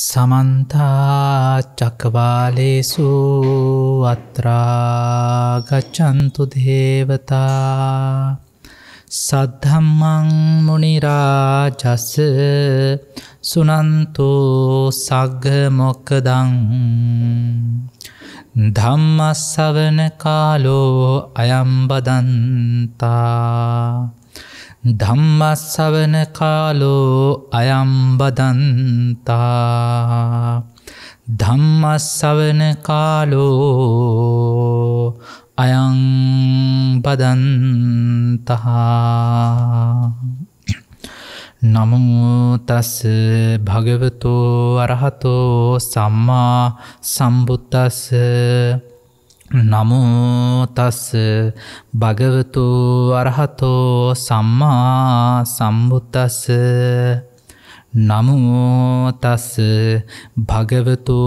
සමන්තාචකවාලේසු අත්‍රාගච්චන්තු දේවතා සද්ධම්මං මුනිරාජස්ස සුනන්තු සග්ග මොක්කදං ධම්මස්සවන කාලෝ අයම්බදන්තා ධම්මස්සවන කාලෝ අයම්බදන්තා ධම්මස්සවන කාලෝ අයංපදන්තහා නමුතස් භගවතෝ අරහතෝ සම්මා සම්බුත්තස්ස නමුතස්ස භගවතු අරහතෝ සම්මා සම්බුත්තස්ස නමුතස්ස භගවතු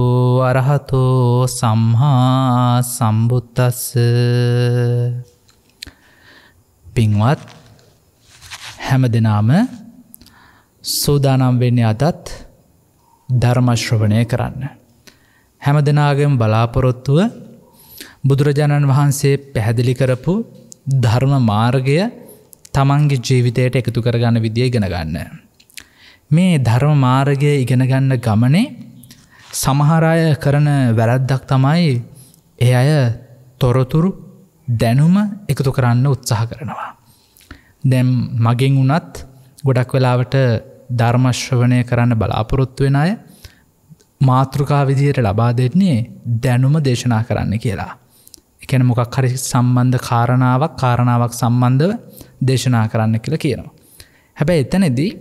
අරහතෝ සම්හා සම්බුත්තස්ස පින්වත් හැම දෙනාම සූදානම් වෙන්නේ අදත් ධර්මශ්‍රවණය කරන්න. හැම දෙනාගම් බලාපොරොත්තුව බුදුරජාණන් වහන්සේ පැහැදිලි කරපු ධර්ම මාර්ගය තමන්ගේ ජීවිතයට එකතු කරගන්න විදිිය ඉගෙනගන්න. මේ ධර්ම මාර්ගය ඉගෙනගන්න ගමනේ සමහරය කරන වැරද්දක් තමයි ඒ අය තොරතුරු දැනුම එකතු කරන්න උත්සාහ කරනවා. දැම් මගින් වනත් ගොඩක් වෙලාවට ධර්මශ්‍රවනය කරන්න බලාපොරොත්තු වෙන අය මාතෘකා විදියට ලබා දෙන්නේ දැනුම දේශනා කරන්න කියලා. එකන මොකක් හරි සම්බන්ධ කාරණාවක් කාරණාවක් සම්බන්ධව දේශනා කරන්න කියලා කියනවා. හැබැ එතනෙදී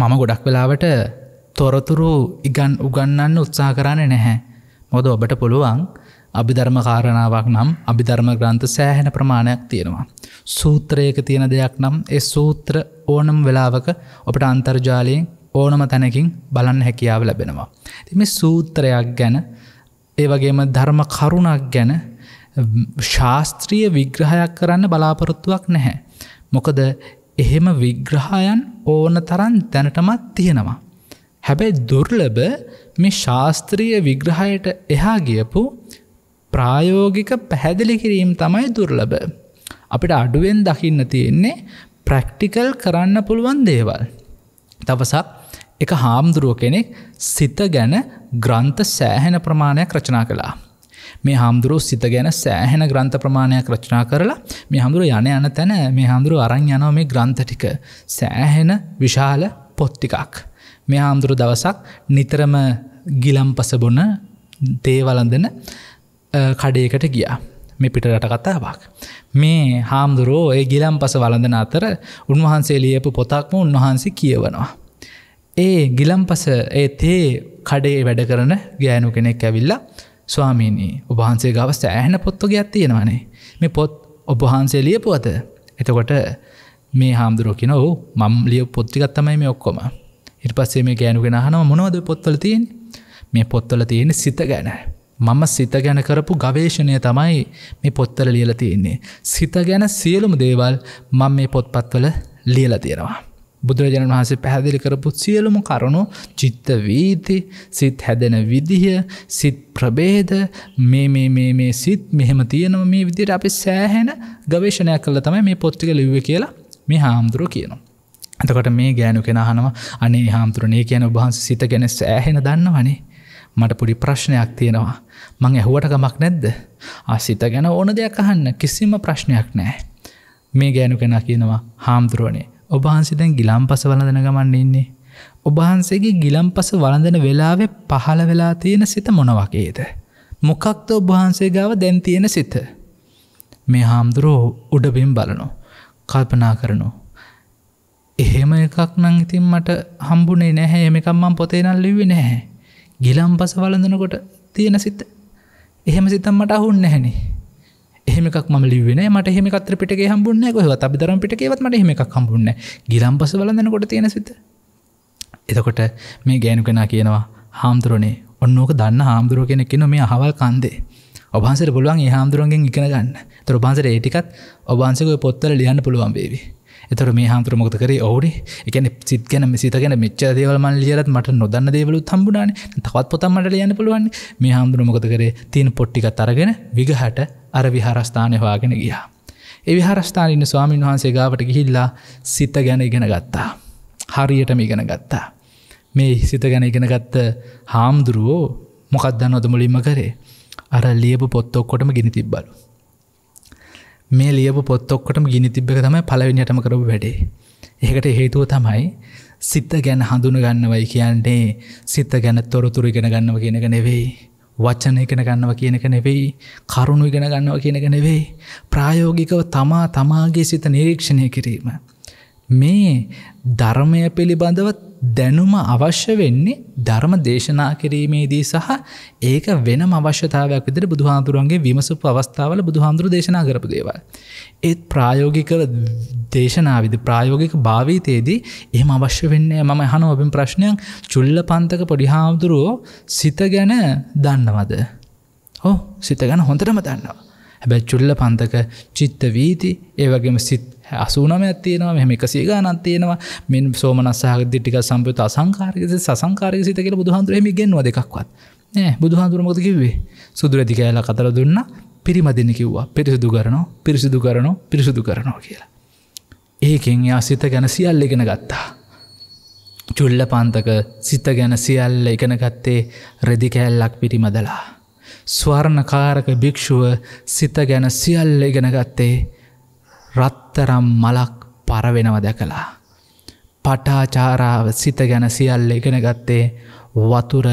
මම ගොඩක් වෙලාවට තොරතුරු ඉගන් උගන්නන්න උත්සා කරන්න නැහැ. මොද ඔබට පුළුවන් අභිධර්ම කාරණාවක් නම් අභිධර්ම ග්‍රන්ථ සෑහෙන ප්‍රමාණයක් තියෙනවා. සූත්‍රයක තියෙන දෙයක් නම් ඒ සූත්‍ර ඕනම් වෙලාවක ඔපට අන්තර්ජාලයෙන් ඕනම තැනකින් බලන්න හැකියාව ලැබෙනවා. තිම සූත්‍රයක් ගැන ඒවගේම ධර්ම කරුණක් ගැන ශාස්ත්‍රීය විග්‍රහයක් කරන්න බලාපොරොත්තුවක් නැහැ. මොකද එහෙම විග්‍රහයන් ඕන තරන් දැනටමත් තියෙනවා. හැබැයි දුර්ලබ මේ ශාස්ත්‍රීය විග්‍රහයට එහා ගියපු ප්‍රායෝගික පැහැදිලි කිරීම් තමයි දුර්ලබ. අපිට අඩුවෙන් දකින්න තියෙන්නේ ප්‍රක්ටිකල් කරන්න පුළුවන් දේවල්. තවසක් එක හාමුදුරුව කෙනෙක් සිත ගැන ග්‍රන්ථ සෑහෙන ප්‍රමාණයක් රචනා කලා. මේ හාමුදුරුව සිත ගැන සෑහෙන ග්‍රන්ථ ප්‍රමාණයක් රචනා කරලා මේ හාමුදුරුව යන යන තැන මේ හාමුදුරුව අරං යනව මේ ග්‍රන්ථ ටික සෑහෙන විශාල පොත්තිකක්. මේ හාමුදුරු දවසක් නිතරම ගිලම්පසබොන තේවලඳන කඩයකට ගියා. මේ පිට රට කතාවක්. මේ හාමුදුරුවෝ ඒ ගිලම් පස වලඳන අතර උන්වහන්සේ ලියපු පොතක්ම උන්වහන්සේ කියවනවා. ඒ ගිලම්පස ඒ තේ කඩේ වැඩ කරන ගෑනු කෙනෙක් ඇවිල්ලා ස්වාමීනී ඔබහන්සේ ගව සෑහන පොත්තුග ඇත්තියෙනවනේ මේ පොත් ඔබහන්සේ ලියපුවත එතකොට මේ හාමුදුරුවකින ඔහු මම් ලිය පොත්තිගත්තමයි මේ ඔක්කොම ඉට පස්සේ මේ ගෑනුගෙන හනම මොනවද පොත්තල තියෙන් මේ පොත්තල තියෙන සිත ගැන මම සිත ගැන කරපු ගවේශණය තමයි මේ පොත්තල ලියල තියෙන්නේ සිත ගැන සියලුම දේවල් මං මේ පොත්පත්වල ලියල තියෙනවා බුදුරජාණන් වහන්සේ පැහැදිලි කරපු සියලුම කරුණු චිත්ත වීති සිත් හැදෙන විදිහ සිත් ප්‍රබේද මේ මේ සිත් මෙහෙම තියෙනව මේ විදියට අපි සෑහෙන ගවේශණයක් කල තමයි මේ පොත්තික ලිව්ව කියලා මේ හාමුදුරුව කියනවා. ඇතකට මේ ගෑනු කෙනහනවා අනේ හාමුතුරනේ කියන උබහන්ස සිත ගැන සෑහෙන දන්නවනේ මට පොඩි ප්‍රශ්නයක් තියෙනවා මං ඇහුවට ගමක් නැද්ද අසිත ගැන ඕන දෙයක් අහන්න කිසිම ප්‍රශ්නයක් නෑ. මේ ගෑනු කෙනා කියනවා හාමුදුරුවනේ ඔබහන්සේ දැන් ගිලම් පස වලඳන ගමන්න ඉන්නේ. ඔබහන්සේගේ ගිලම් පස වලඳන වෙලාවෙ පහළ වෙලා තියෙන සිත මොනවකේද. මොකක්ත ඔබහන්සේ ගාව දැන් තියෙන සිත. මේ හාමුදුරෝ උඩබිම් බලනෝ. කල්පනා කරනෝ. එහෙම එකක් නං ඉතින් මට හම්බුනේ නැහැ එමකම්මන් පොතේනල් ලිවි නැහැ. ගිලම් පස වලඳනකොට තියෙන සිත. එහෙම සිතම් මට අහුන්න හැනේ. එහෙමක් ම ලිවෙන මට හෙම කත්‍රපිට හම්බුන්න කොහ අබිදරම් පිටකේවත් මට හෙමක් හම්බුන්න ගිලම් පස බලන්නකොට තියෙන සිත එතකොට මේ ගෑනු කෙනා කියනවා හාමුදුරනේ ඔන්නෝක දන්න හාමුදුරුව කෙනෙ කෙන මේ අහවල් කන්දේ ඔබහන්සර පුළුවන් ඒ හාමුදුරුවන්ගෙන් ඉගෙන ගන්න තොර බන්සර ඒටිකත් ඔබන්සක පොත්තර ලියන්න පුළුවන් බේවී එතර මේ හාමුදුර මොකද කරේ ඔවුනේ එකන සිත් ගැන සිත ගැන මෙච්ච දේවල්මන් ලියරත් මට නොදන්න දේවලු තම්බුණන තවත් පොතම්මට යන්න පුළුවන් මේ හාමුදුර මොකද කරේ තින් පොට්ටික තරගෙන විගහට අර විහාරස්ථානය හවාගෙන ගියා. එ විහාරස්ථාන ඉන්න ස්වාමීන් වහන්සේ ගාවට ගිහිල්ලා සිත ගැන ඉගෙන ගත්තා. හරියටම ඉගෙන ගත්තා. මේ සිත ගැන ඉගෙන ගත්ත හාමුදුරුවෝ මොකක්දන්න ඔද මුලින්ම කරේ. අර ලියපු පොත්තොක්කොටම ගෙන තිබ්බලු. මේ ලියපු පොත්තොක්කටම ගිනි තිබ්බක තමයි පලවිනිටම කරපු වැඩේ. ඒකට හේතුව තමයි සිත්ත ගැන හඳුන ගන්නවයි කියන්නේ සිත්ත ගැන තොරතුර ඉගෙන ගන්නව කියනක නෙවෙයි. වච්චන එකන ගන්නව කියනක නෙවෙයි කරුණු ඉගෙන ගන්නව කියනක නෙවෙයි. ප්‍රායෝගිකව තමා තමාගේ සිත නිරීක්ෂණය කිරීම. මේ ධර්මය පිළිබඳව දැනුම අවශ්‍ය වෙන්නේ ධර්ම දේශනා කිරීමේදී සහ ඒක වෙන අවශ්‍යතාවයක් විදිර බුදුහාන්තුරුවන්ගේ විමසුප අවස්ථාවල බුදුහාන්දුර දේශනා කරපු දේව. ඒත් ප්‍රායෝගික දේශනාවිද ප්‍රායෝගික භාවිතයේදී එහම අවශ්‍ය වෙන්නේ මම හන ඔබින් ප්‍රශ්නයක් චුල්ල පන්තක පොඩිහාමුදුරුවෝ සිත ගැන දන්නවද. හෝ සිත ගැන හොඳටම දන්නවා. හැබැ චුල්ල පන්තක චිත්ත වීති ඒවගේම සිත් අසුනමයක් තියෙනවා මෙහම එකසේ ගානත් තියෙනවා මෙන් සෝමනස්සාහ දිටික සම්පයුත අසංකාරකස සසංකාරක සිත කියල බුදුහන්දුරම ගෙන්වා දෙකක්වත් නෑ බුදුහන්දුරමොද කිවේ සුදුර දිකඇල කතර දුන්න පිරිමදින්න කිව්වා පිරිසිදු කරනවා පිරිසිදු කරනවා පිරිසිදු කරනවා කියලා. ඒකෙන් යා සිත ගැන සියල්ල එකෙන ගත්තා. චුල්ල පන්තක සිත ගැන සියල්ල එකන ගත්තේ රෙදිකෑල්ලක් පිරිමදලා. ස්වර්ණකාරක භික්‍ෂුව සිත ගැන සියල්ල එකන ගත්තේ රත්තරම් මලක් පරවෙනව දැකලා. පටාචාරාව සිත ගැන සියල්ල එකෙන ගත්තේ වතුර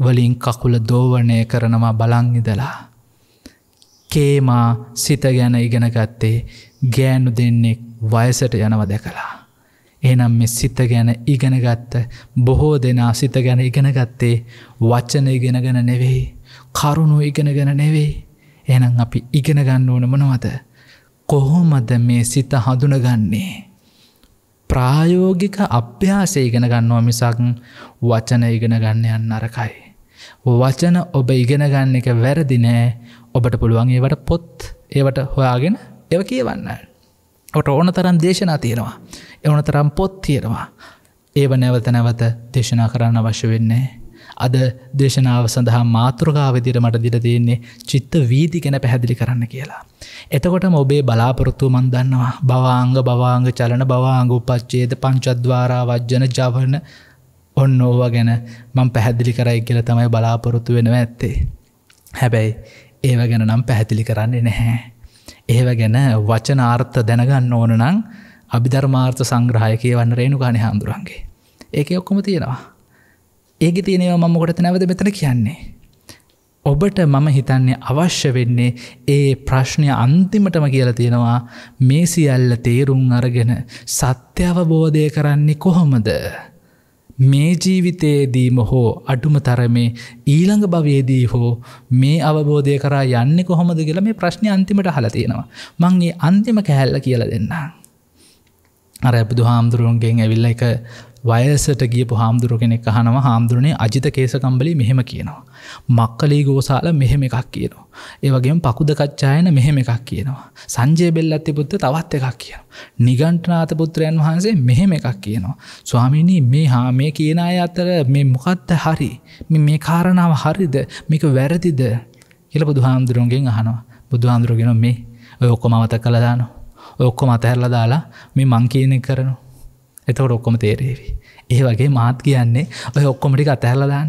වලින් කකුල දෝවනය කරනවා බලංඉදලා. කේමා සිත ගැන ඉගෙනගත්තේ ගෑනු දෙන්නෙක් වයසට යනව දැකලා. එනම් මෙ සිත ගැන ඉගෙනගත්ත බොහෝ දෙනා සිත ගැන ඉගෙනගත්තේ වච්චන ඉගෙනගෙන නෙවෙයි කරුණු ඉගෙනගෙන නෙවෙයි එනම් අපි ඉගෙනගන්න ඕන මනවත කොහොමද මේ සිත හඳුනගන්නේ. ප්‍රායෝගික අභ්‍යාසය ඉගෙන ගන්නවා මිසක් වචන ඉගෙන ගන්න යන්න අරකයි. වචන ඔබ ඉගෙන ගන්න එක වැරදිනෑ ඔබට පුළුවන් ඒවට පොත් ඒවට හොයාගෙන එව කියවන්න. ඔට ඕන තරම් දේශනා තියෙනවා. එවන තරම් පොත් තියෙනවා. ඒව නැවත නැවත දේශනා කරන්න අවශ්‍ය වෙන්නේ. අද දේශනාව සඳහා මාතෘකාවදිර මට දිර දෙන්නේ චිත්ත වීති ගැන පැහැදිලි කරන්න කියලා. එතකොටම ඔබේ බලාපොරොත්තු මන් දන්නවා බවාංග බවාංග චලන බවාංග උපච්චේද පංචද්වාරා වජ්ජන ජවන ඔන්න ඕවා ගැන මං පැහැදිලි කරයි කියල තමයි බලාපොරොත්තු වෙනව ඇත්තේ. හැබැයි ඒව ගැන නම් පැහැදිලි කරන්නේ නැහැ. ඒව ගැන වචනාර්ථ දැනගන්න ඕන නං අභිධර්මාර්ථ සංග්‍රහයකය වන්න රේණු ගණ හාමුදුරන්ගේ. ඒක ඔක්කොම තියෙනවා. ඒක තියනවා මමකොට නැවද මෙතන කියන්නේ. ඔබට මම හිතන්නේ අවශ්‍ය වෙන්නේ ඒ ප්‍රශ්නය අන්තිමටම කියලා තියෙනවා මේ සියල්ල තේරුම් අරගෙන සත්‍යවබෝධය කරන්නේ කොහොමද. මේ ජීවිතයේදීම හෝ අඩුම තරමේ ඊළඟ භවයේදී හෝ මේ අවබෝධය කරා යන්න කොහොමද කියලා මේ ප්‍රශ්නය අන්තිමට හලතියෙනවා. මංගේ අන්තිම කැහැල්ල කියලා දෙන්න. අර බුදු හාමුදුරුවන්ගෙන් ඇවිල්ල එක වයසට ගියපු හාමුදුරු කෙනෙක් අහනවා හාමුදුරනේ අජිත කේසකම්බලි මෙහෙම කියනවා. මක්කලී ගෝසාල මෙහෙම එකක් කියනවා. ඒවගේ පකුද කච්චායන මෙහෙම එකක් කියනවා. සංජය බෙල්ලත්ති පුත්ත තවත් එකක් කියන. නිගන්ටනාත පුත්‍රයන් වහන්සේ මෙහෙම එකක් කියනවා. ස්වාමිණී මේ හා මේ කියන අය අතර මේ මොකත්ත හරි මේ කාරණාව හරිද මේක වැරදිද කියල බුදු හාමුදුරුවන්ගෙන් අහනවා බුදුහාන්දුරුගෙන මේ ඔය ඔක්කො මවත කළදානවා. ඔක්කොම අතහැරල දාලා මේ මංකීනෙ කරනවා. එතවට ඔක්කොම තේරේවී. ඒ වගේ මාත් කියන්නේ ඔය ඔක්කොමටික අතහැරලදාන්න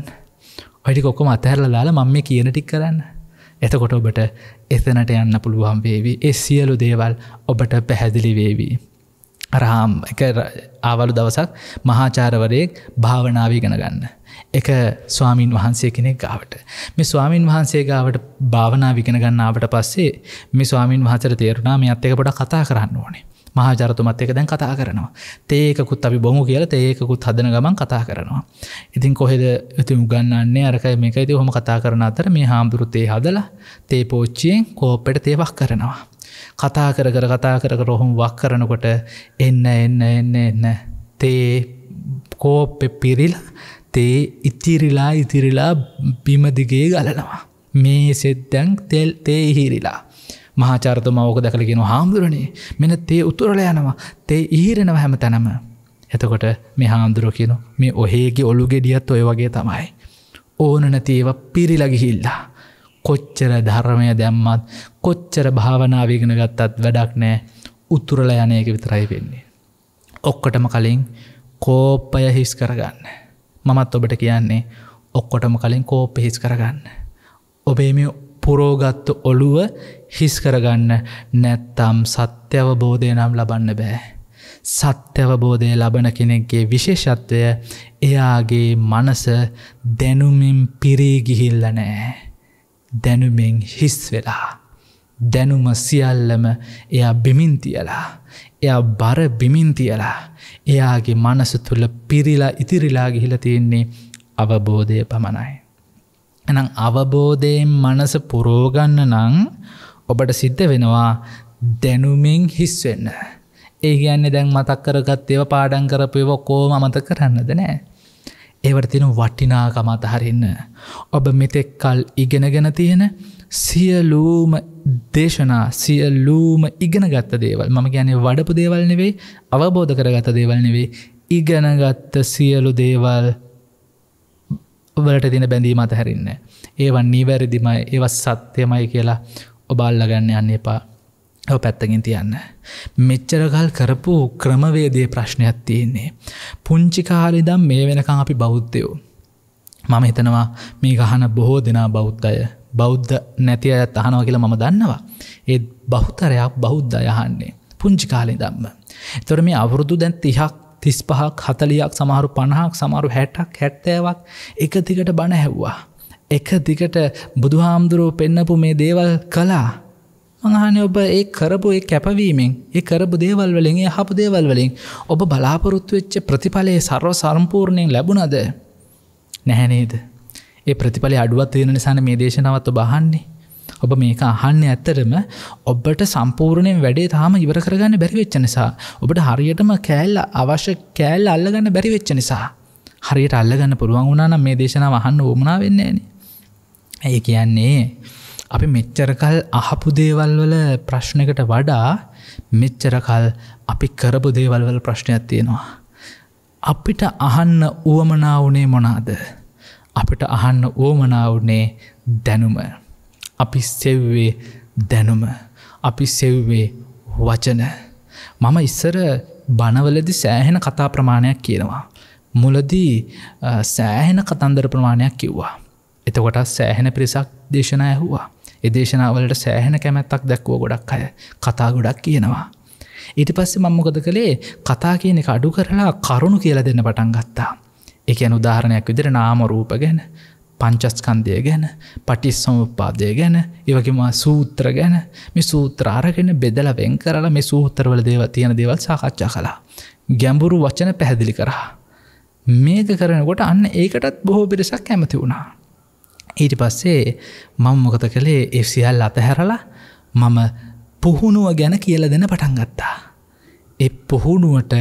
ඔයිටි කොක්කොම අතහැරල දාලා මම මේ කියන ටික් කරන්න එතකොට ඔබට එතනට යන්න පුළුවන් වේවි ඒ සියලු දේවල් ඔබට පැහැදිලි වේවී. රහම් එක ආවලු දවසක් මහාචාරවරයෙක් භාවනාව ගෙන ගන්න. එක ස්වාමීන් වහන්සේ කෙනෙක් ගාවට. මේ ස්වාමීන් වහන්සේ ගාවට භාවනා විගෙන ගන්නාවට පස්සේ මේ ස්වාමීන් වහසර තේරුණා මේ අත්තක පොඩ කතා කරන්න ඕනේ. මහාජරතුමත් එක දැන් කතා කරනවා තේකුත් අපි බොහම කියල ඒකුත් හදන ගමන් කතා කරනවා ඉතින් කොහෙද ඇති උගන්නන්නේ අරකයි මේකයිති හොම කතා කරන අතර මේ හාමුදුරුත්තේ හදලා තේ පෝච්චියෙන් කෝප්පට තේවක් කරනවා කතා කර කර කතා කර රොහොම වක් කරනකොට එන්න එන්න එන්න එන්න තේ කෝප්පෙ පිරිල් තේ ඉතිරිලා ඉතිරිලා බිමදිගේ ගලනවා මේ සෙද්දැන් තෙල් තේ හිරිලා මහාචාරතුම ඕක දැකලගෙන හාමුදුරනේ මෙන තේ උතුරල යනවා තේ ඊරෙනව හැම තැනම. එතකොට මේ හාමුදුරුව කියන මේ ඔහේගේ ඔලු ගෙඩියත් ඔය වගේ තමයි. ඕන නැතිේව පිරිලගිහිල්ලා. කොච්චර ධර්මය දැම්මත් කොච්චර භාවනාවගෙන ගත්තත් වැඩක් නෑ උතුරල යනයක විතරයි වෙන්නේ. ඔක්කටම කලින් කෝප්පය හිස් කරගන්න. මමත් ඔබට කියන්නේ ඔක්කොටම කලින් කෝප්ප හිස් කරගන්න. ඔබේ මේ පුරෝගත්ත ඔළුව හිස් කරගන්න නැත්තම් සත්‍යවබෝධය නම් ලබන්න බෑ. සත්‍යවබෝධය ලබන කෙනෙක්ගේ විශේෂත්වය එයාගේ මනස දැනුමින් පිරීගිහිල්ල නෑ. දැනුමෙන් හිස් වෙලා. දැනුම සියල්ලම එයා බිමින්තියලා. එයා බර බිමින්තියලා. එයාගේ මනස තුළ පිරිලා ඉතිරිලා ගිහිල තියෙන්නේ අවබෝධය පමණයි. එනම් අවබෝධයෙන් මනස පුරෝගන්න නං ඔබට සිද්ධ වෙනවා දැනුමින් හිස්වෙන්න. ඒ කියන්නේ දැන් මතක් කරගත් ඒව පාඩන් කරපයව කෝම අමත කරන්නද නෑ. ඒවටතින වටිනාකමත හරින්න. ඔබ මෙතෙක් කල් ඉගෙනගෙන තියෙන සියලූම දේශනා සියලූම ඉගෙන ගත්ත දේවල් මම ගැන වඩපු දේවල් නෙවෙයි අවබෝධ කරගත දේවල් නෙවෙේ ඉගෙනගත්ත සියලු දේවල් ඔබලට දින බැඳීමත හැරන්න. ඒවන් නීවැරදිමයි ඒවස් සත්‍යමයි කියලා ඔබල්ලගන්න යන්න එපා පැත්තගින් තියන්න. මෙච්චරකල් කරපු ක්‍රමවේදේ ප්‍රශ්නයක් තියෙන්නේ. පුංචිකාලිදම් මේ වෙනකං අපි බෞද්ධයෝ. මම හිතනවා මේ ගහන බොහෝ දෙනා බෞද්ධය බෞද්ධ නැති අයත් අහනව කියලා මම දන්නවා. ඒත් බෞතරයක් බෞද්ධ යහන්නේ. පුංචිකාලි දම්ම. තොර මේ අවුරුදු දැන් තිහක් තිස් පහක් හතලියක් සමහරු පණහක් සමරු හැටක් හැත්තෑවක් එක දිගට බණ හැව්වා. එක දිගට බුදුහාමුදුරුව පෙන්නපු මේ දේවල් කලා. මහන ඔබ ඒ කරපු ඒ කැපවීමෙන් ඒ කරපු දේවල් වලින් ඒ හපු දේවල් වලින් ඔබ බලාපොරොත්තු වෙච්ච ප්‍රතිඵලයේ සර්ව සම්පූර්ණයෙන් ලැබුණද නැහැනේද ඒ ප්‍රතිඵල අඩුවත් තියෙන නිසාන මේ දේශනවත් බහන්නේ ඔබ මේක අහන්න ඇත්තරම ඔබට සම්පූර්ණයෙන් වැඩේ තාම ඉවර කරගන්න බැරිවෙච්ච නිසා ඔබට හරියටම කෑල්ල අවශ්‍ය කෑල් අල්ලගන්න බැරිවෙච්ච නිසා හරියට අල්ලගන්න පුළුවන් වුණනම් මේ දේශනා වහන්න ඕමනා වෙන්නේන ඇය කියන්නේ අපි මෙච්චරකල් අහපු දේවල් වල ප්‍රශ්නකට වඩා මෙච්චරකල් අපි කරපු දේවල් වල ප්‍රශ්නයක් තියෙනවා. අපිට අහන්න වුවමනා වනේ මොනාද. අපිට අහන්න ඕමනා වනේ දැනුම. අපි සෙව්වේ දැනුම අපි සෙව්වේ වචන. මම ඉස්සර බනවලදි සෑහෙන කතා ප්‍රමාණයක් කියනවා. මුලදී සෑහෙන කතන්දර ප්‍රමාණයක් කිව්වා. එතකොට සෑහෙන පිරිසක් දේශනා ඇහුවා. එදේශනාවලට සෑහෙන කැමැත්තක් දැක්වුව ගොඩක් අය කතා ගොඩක් කියනවා. ඊට පස්සේ මංමොකද කළේ කතා කියන එක අඩු කරලා කරුණු කියලා දෙන්න පටන් ගත්තා. එක අනුදාහරණයක් විදිර නාම රූප ගැන පංචස්කන්දය ගැන පටිස් සමපාදය ගැන ඒවගේම සූත්‍ර ගැන මේ සූත්‍රාරගෙන බෙදල වෙන් කරලා මේ සූහතරවල දේව තියෙන දේවල් සාකච්ඡා කලා ගැඹුරු වචන පැහැදිලි කරා මේක කරනකොට අන්න ඒකටත් බොහෝ පිරිසක් කැමති වුණා ඊට පස්සේ මං මොකත කළේ ඒ සියල් අතහැරලා මම පුහුණුව ගැන කියල දෙන පටන් ගත්තා එ පුහුණුවට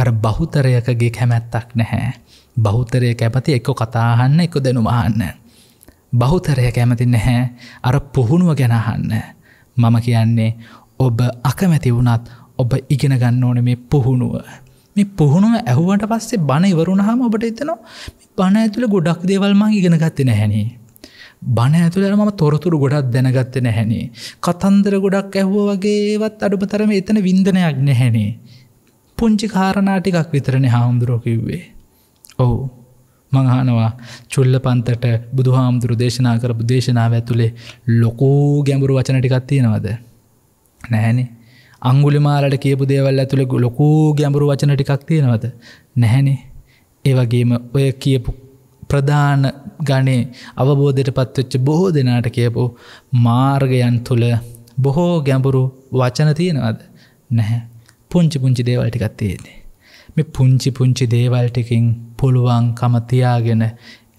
අර බහුතරයකගේ කැමැත්තක් නැහැ බෞතරය කැපති එක්ක කතාහන්න එක්ක දෙනුමහන්න. බෞතරය කැමති නැහැ අර පුහුණුව ගැනහන්න. මම කියන්නේ ඔබ අකමැති වුණත් ඔබ ඉගෙන ගන්න ඕන මේ පුහුණුව. මේ පුහුණුව ඇහුවට පස්සේ බණ ඉවරුණහම ඔබට එතනවා බණ ඇතුළ ගොඩක් දේවල්මං ඉගෙන ගත්තින හැනේ. බණ ඇතුළට ම තොරතුරු ගොඩක් දැනගත්ත නැහැනේ. කතන්දර ගොඩක් ඇහුව වගේවත් අඩුපතරම එතන විින්දනයක් නැහැනේ. පුංචි කාරණාටිකක් විතරණ හාමුදුරෝකිව්වේ. ඔවු මංහනවා චුල්ල පන්තට බුදුහාමුදුරු දේශනා කරපු දේශනාව ඇතුළේ ලොකූ ගැඹුරු වචනටිකත් තියෙනවද. නැහැනේ අංගුලි මාලට කියපු දේවල් ඇතුළෙ ලොකූ ගැඹුරු වචනටිකක් තියෙනවද. නැහැනේ ඒවගේම ඔය කියපු ප්‍රධාන ගණේ අවබෝධයට පත්වෙච්ච බොහෝ දෙනාට කියපු මාර්ගයන් තුළ බොහෝ ගැඹුරු වචන තියෙනවද නැහැ පුංචි පුංචි දේවල්ටිකත් තියෙන්නේ. මේ පුංචි පුංචි දේවල්ටිකින් පුළුවන්කම තියාගෙන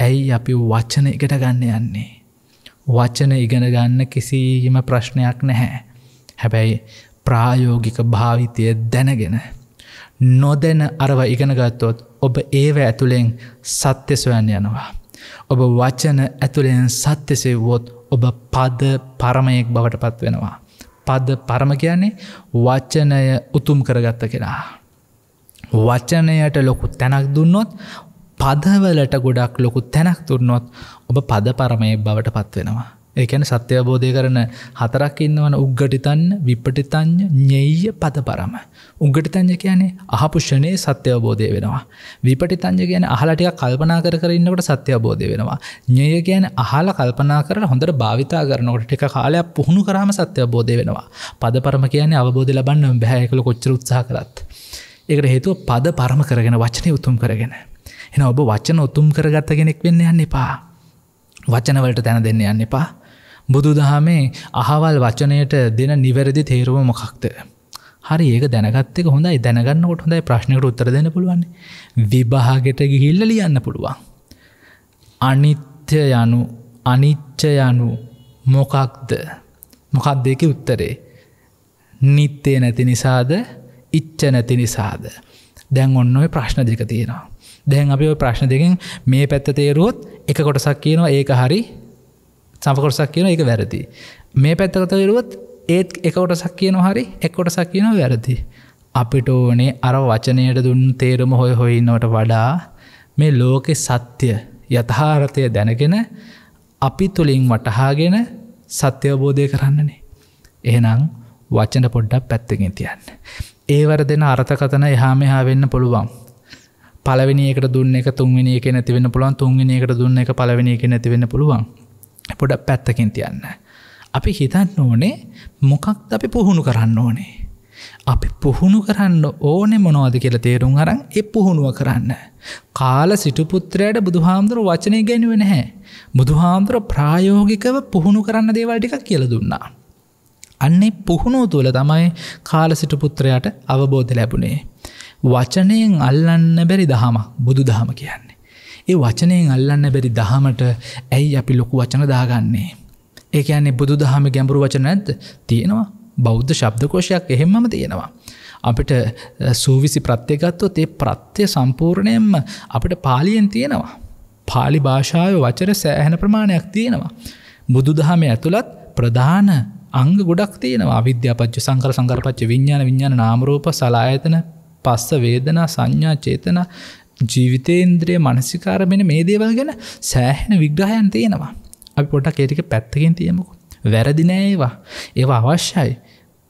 ඇයි අපි වචන එකට ගන්න යන්නේ. වචන ඉගෙන ගන්න කිසිීම ප්‍රශ්නයක් නැහැ. හැබැයි ප්‍රායෝගික භාවිතය දැනගෙන. නොදැන අරව ඉගෙනගත්තොත් ඔබ ඒව ඇතුළෙන් සත්‍ය සොයන් යනවා. ඔබ වචන ඇතුළෙන් සත්‍යසෙව්වොත් ඔබ පද පරමයෙක් බවට පත්වෙනවා. පද පරම කියන්නේ වච්චනය උතුම් කරගත්ත කෙනා. වචනයට ලොකු තැනක් දුන්නොත් පදවලට ගොඩක් ලොකු තැනක් තුරනොත් ඔබ පද පරමය බවට පත්වෙනවා. ඒකැන සත්‍යබෝධය කරන හතරක් ඉන්නවන උග්ගටිතන්න විප්පටිතඥ ඥෙය පද පරම. උග්ගටිතංජ කියන්නේ අහපුෂණයේ සත්‍යබෝධය වෙනවා. විපටිතංජ කියන අහලටික කල්පනා කර කරන්නකට සත්‍යබෝධය වෙනවා. ඥය කියන අහල කල්පනා කර හොඳට භාවිතා කරනකට ටික කාලයක් පුහුණු කරාම සත්‍යබෝධය වෙනවා. පද පරම කියන්නේ අවබෝධ ලබන්න බැහැකළ කොච්චර උත්සා කරත්. එකට හේතුව පද පරම කරගෙන වචනය උතුම් කරගෙන. එන ඔබ වචන උතුම් කරගත්ත කෙනෙක් වෙන්න යන්න එපා. වචනවලට තැන දෙන්න යන්න එපා. බුදු දහමේ අහවල් වචනයට දෙන නිවැරදි තේරුව මොකක්ද. හරි ඒක දැනගත්තක හොඳයි දැනගන්න කොට හොඳයි ප්‍රශ්නකට උත්තර දෙන්න පුළුවන් විභාගෙට ගිහිල්ල ලියන්න පුළුවන්. අනිත්‍ය යනු අනිච්ච යනු මොකක්ද මොකක්දයක උත්තරේ නිත්තේ නැති නිසාද ඉච්ච නැති නිසාද. දැන් ඔන්න ඔය ප්‍රශ්න දෙක තියෙනවා. දැන් අපි ඔය ප්‍රශ්න දෙකින් මේ පැත්ත තේරුවොත් එක කොටසක් කියනවා ඒක හරි සමකොටසක් කියන එක වැරදි. මේ පැත්තකත වෙරුවත් ඒත් එක කොටසක් කියන හරි එක් කොටසක් කියනව වැරදි. අපිට ඕනේ අර වචනයට දුන් තේරුම හොය හොයින්නට වඩා මේ ලෝකෙ සත්‍යය යථාරථය දැනගෙන අපි තුළින් වටහාගෙන සත්‍යවබෝධය කරන්නනේ. එහනම් වචන පොඩ්ඩක් පැත්තකින් තියන්න. ඒවර දෙන අර්ථකතන එහා මෙහා වෙන්න පුළුවන්. පලවිනිකට දුන්න එක තුන්විනි එක නැතිවෙන්න පුළුවන් තුන්ගනිකට දුන්න එක පලවෙනි එක නැතිවෙන්න පුළුවන් පොඩක් පැත්තකින් තියන්න. අපි හිතන්න ඕනේ මොකක්ද අපි පුහුණු කරන්න ඕනේ. අපි පුහුණු කරන්න ඕනෙ මොනවද කියලා තේරුම් අරන් එ පුහුණුව කරන්න. කාල සිටුපුත්‍රයට බුදුහාමුදුරු වචනය ගැනුවෙනහැ. බුදුහාමුදුර ප්‍රායෝගිකව පුහුණු කරන්න දේවල්ටික කියල දුන්නා. අන්නේ පුහුණුව තුළ තමයි කාලසිට පුත්‍රයට අවබෝධ ලැබුණේ. වචනයෙන් අල්ලන්න බැරි දහම බුදු දහම කියන්නේ. ඒ වචනයෙන් අල්ලන්න බැරි දහමට ඇයි අපි ලොකු වචන දාගන්නේ. ඒකන්නේ බුදු දහම ගැඹුරු වචන ඇද තියෙනවා බෞද්ධ ශබ්දකෝෂයක් එහෙම්ම තියෙනවා. අපිට සූවිසි ප්‍රත්්‍යගත්තොත් ඒ ප්‍රත්්‍ය සම්පූර්ණයෙන්ම අපට පාලියෙන් තියෙනවා. පාලි භාෂාව වචර සෑහැන ප්‍රමාණයක් තියෙනවා. බුදු දහම ඇතුළත් ප්‍රධාන අංග ගොඩක් තියෙනවා විද්‍යාපච්ච සංකර සංකරපච්ච විඤ්ඥාන විඤ්ඥාන නාමරූප සලායතන පස්ස වේදනා සංඥා චේතන ජීවිතේන්ද්‍රය මනසිකාරමෙන මේ දේවල් ගැන සෑහෙන විග්‍රහයන් තියෙනවා. අපි පොටක් ඒටික පැත්තකින් තියමුකු. වැරදිනෑ ඒවා ඒවා අවශ්‍යයි